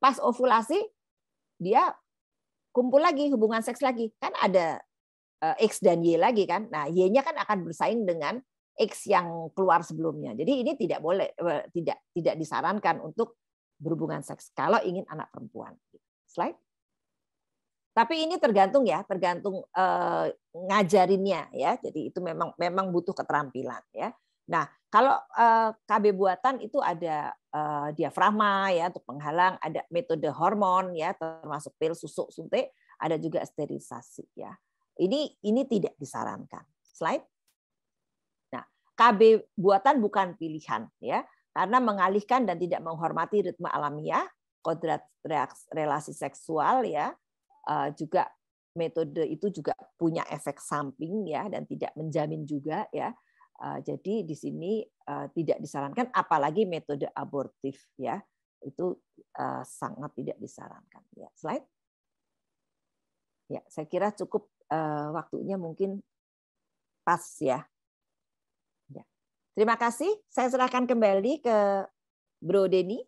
S3: pas ovulasi dia kumpul lagi hubungan seks lagi. Kan ada eh, X dan Y lagi kan. Nah, Y-nya kan akan bersaing dengan X yang keluar sebelumnya. Jadi ini tidak boleh eh, tidak tidak disarankan untuk berhubungan seks kalau ingin anak perempuan. Slide. Tapi ini tergantung ya, tergantung eh, ngajarinnya ya. Jadi itu memang memang butuh keterampilan ya. Nah, kalau eh, KB buatan itu ada eh, diafragma ya untuk penghalang, ada metode hormon ya termasuk pil, susuk suntik, ada juga sterilisasi ya. Ini ini tidak disarankan. Slide. Nah, KB buatan bukan pilihan ya karena mengalihkan dan tidak menghormati ritme alamiah, kodrat relasi seksual ya, eh, juga metode itu juga punya efek samping ya dan tidak menjamin juga ya. Eh, jadi di sini eh, tidak disarankan apalagi metode abortif ya. Itu sangat tidak disarankan ya. Slide. Ya, saya kira cukup waktunya mungkin pas ya Terima kasih. Saya serahkan kembali ke Bro Denny.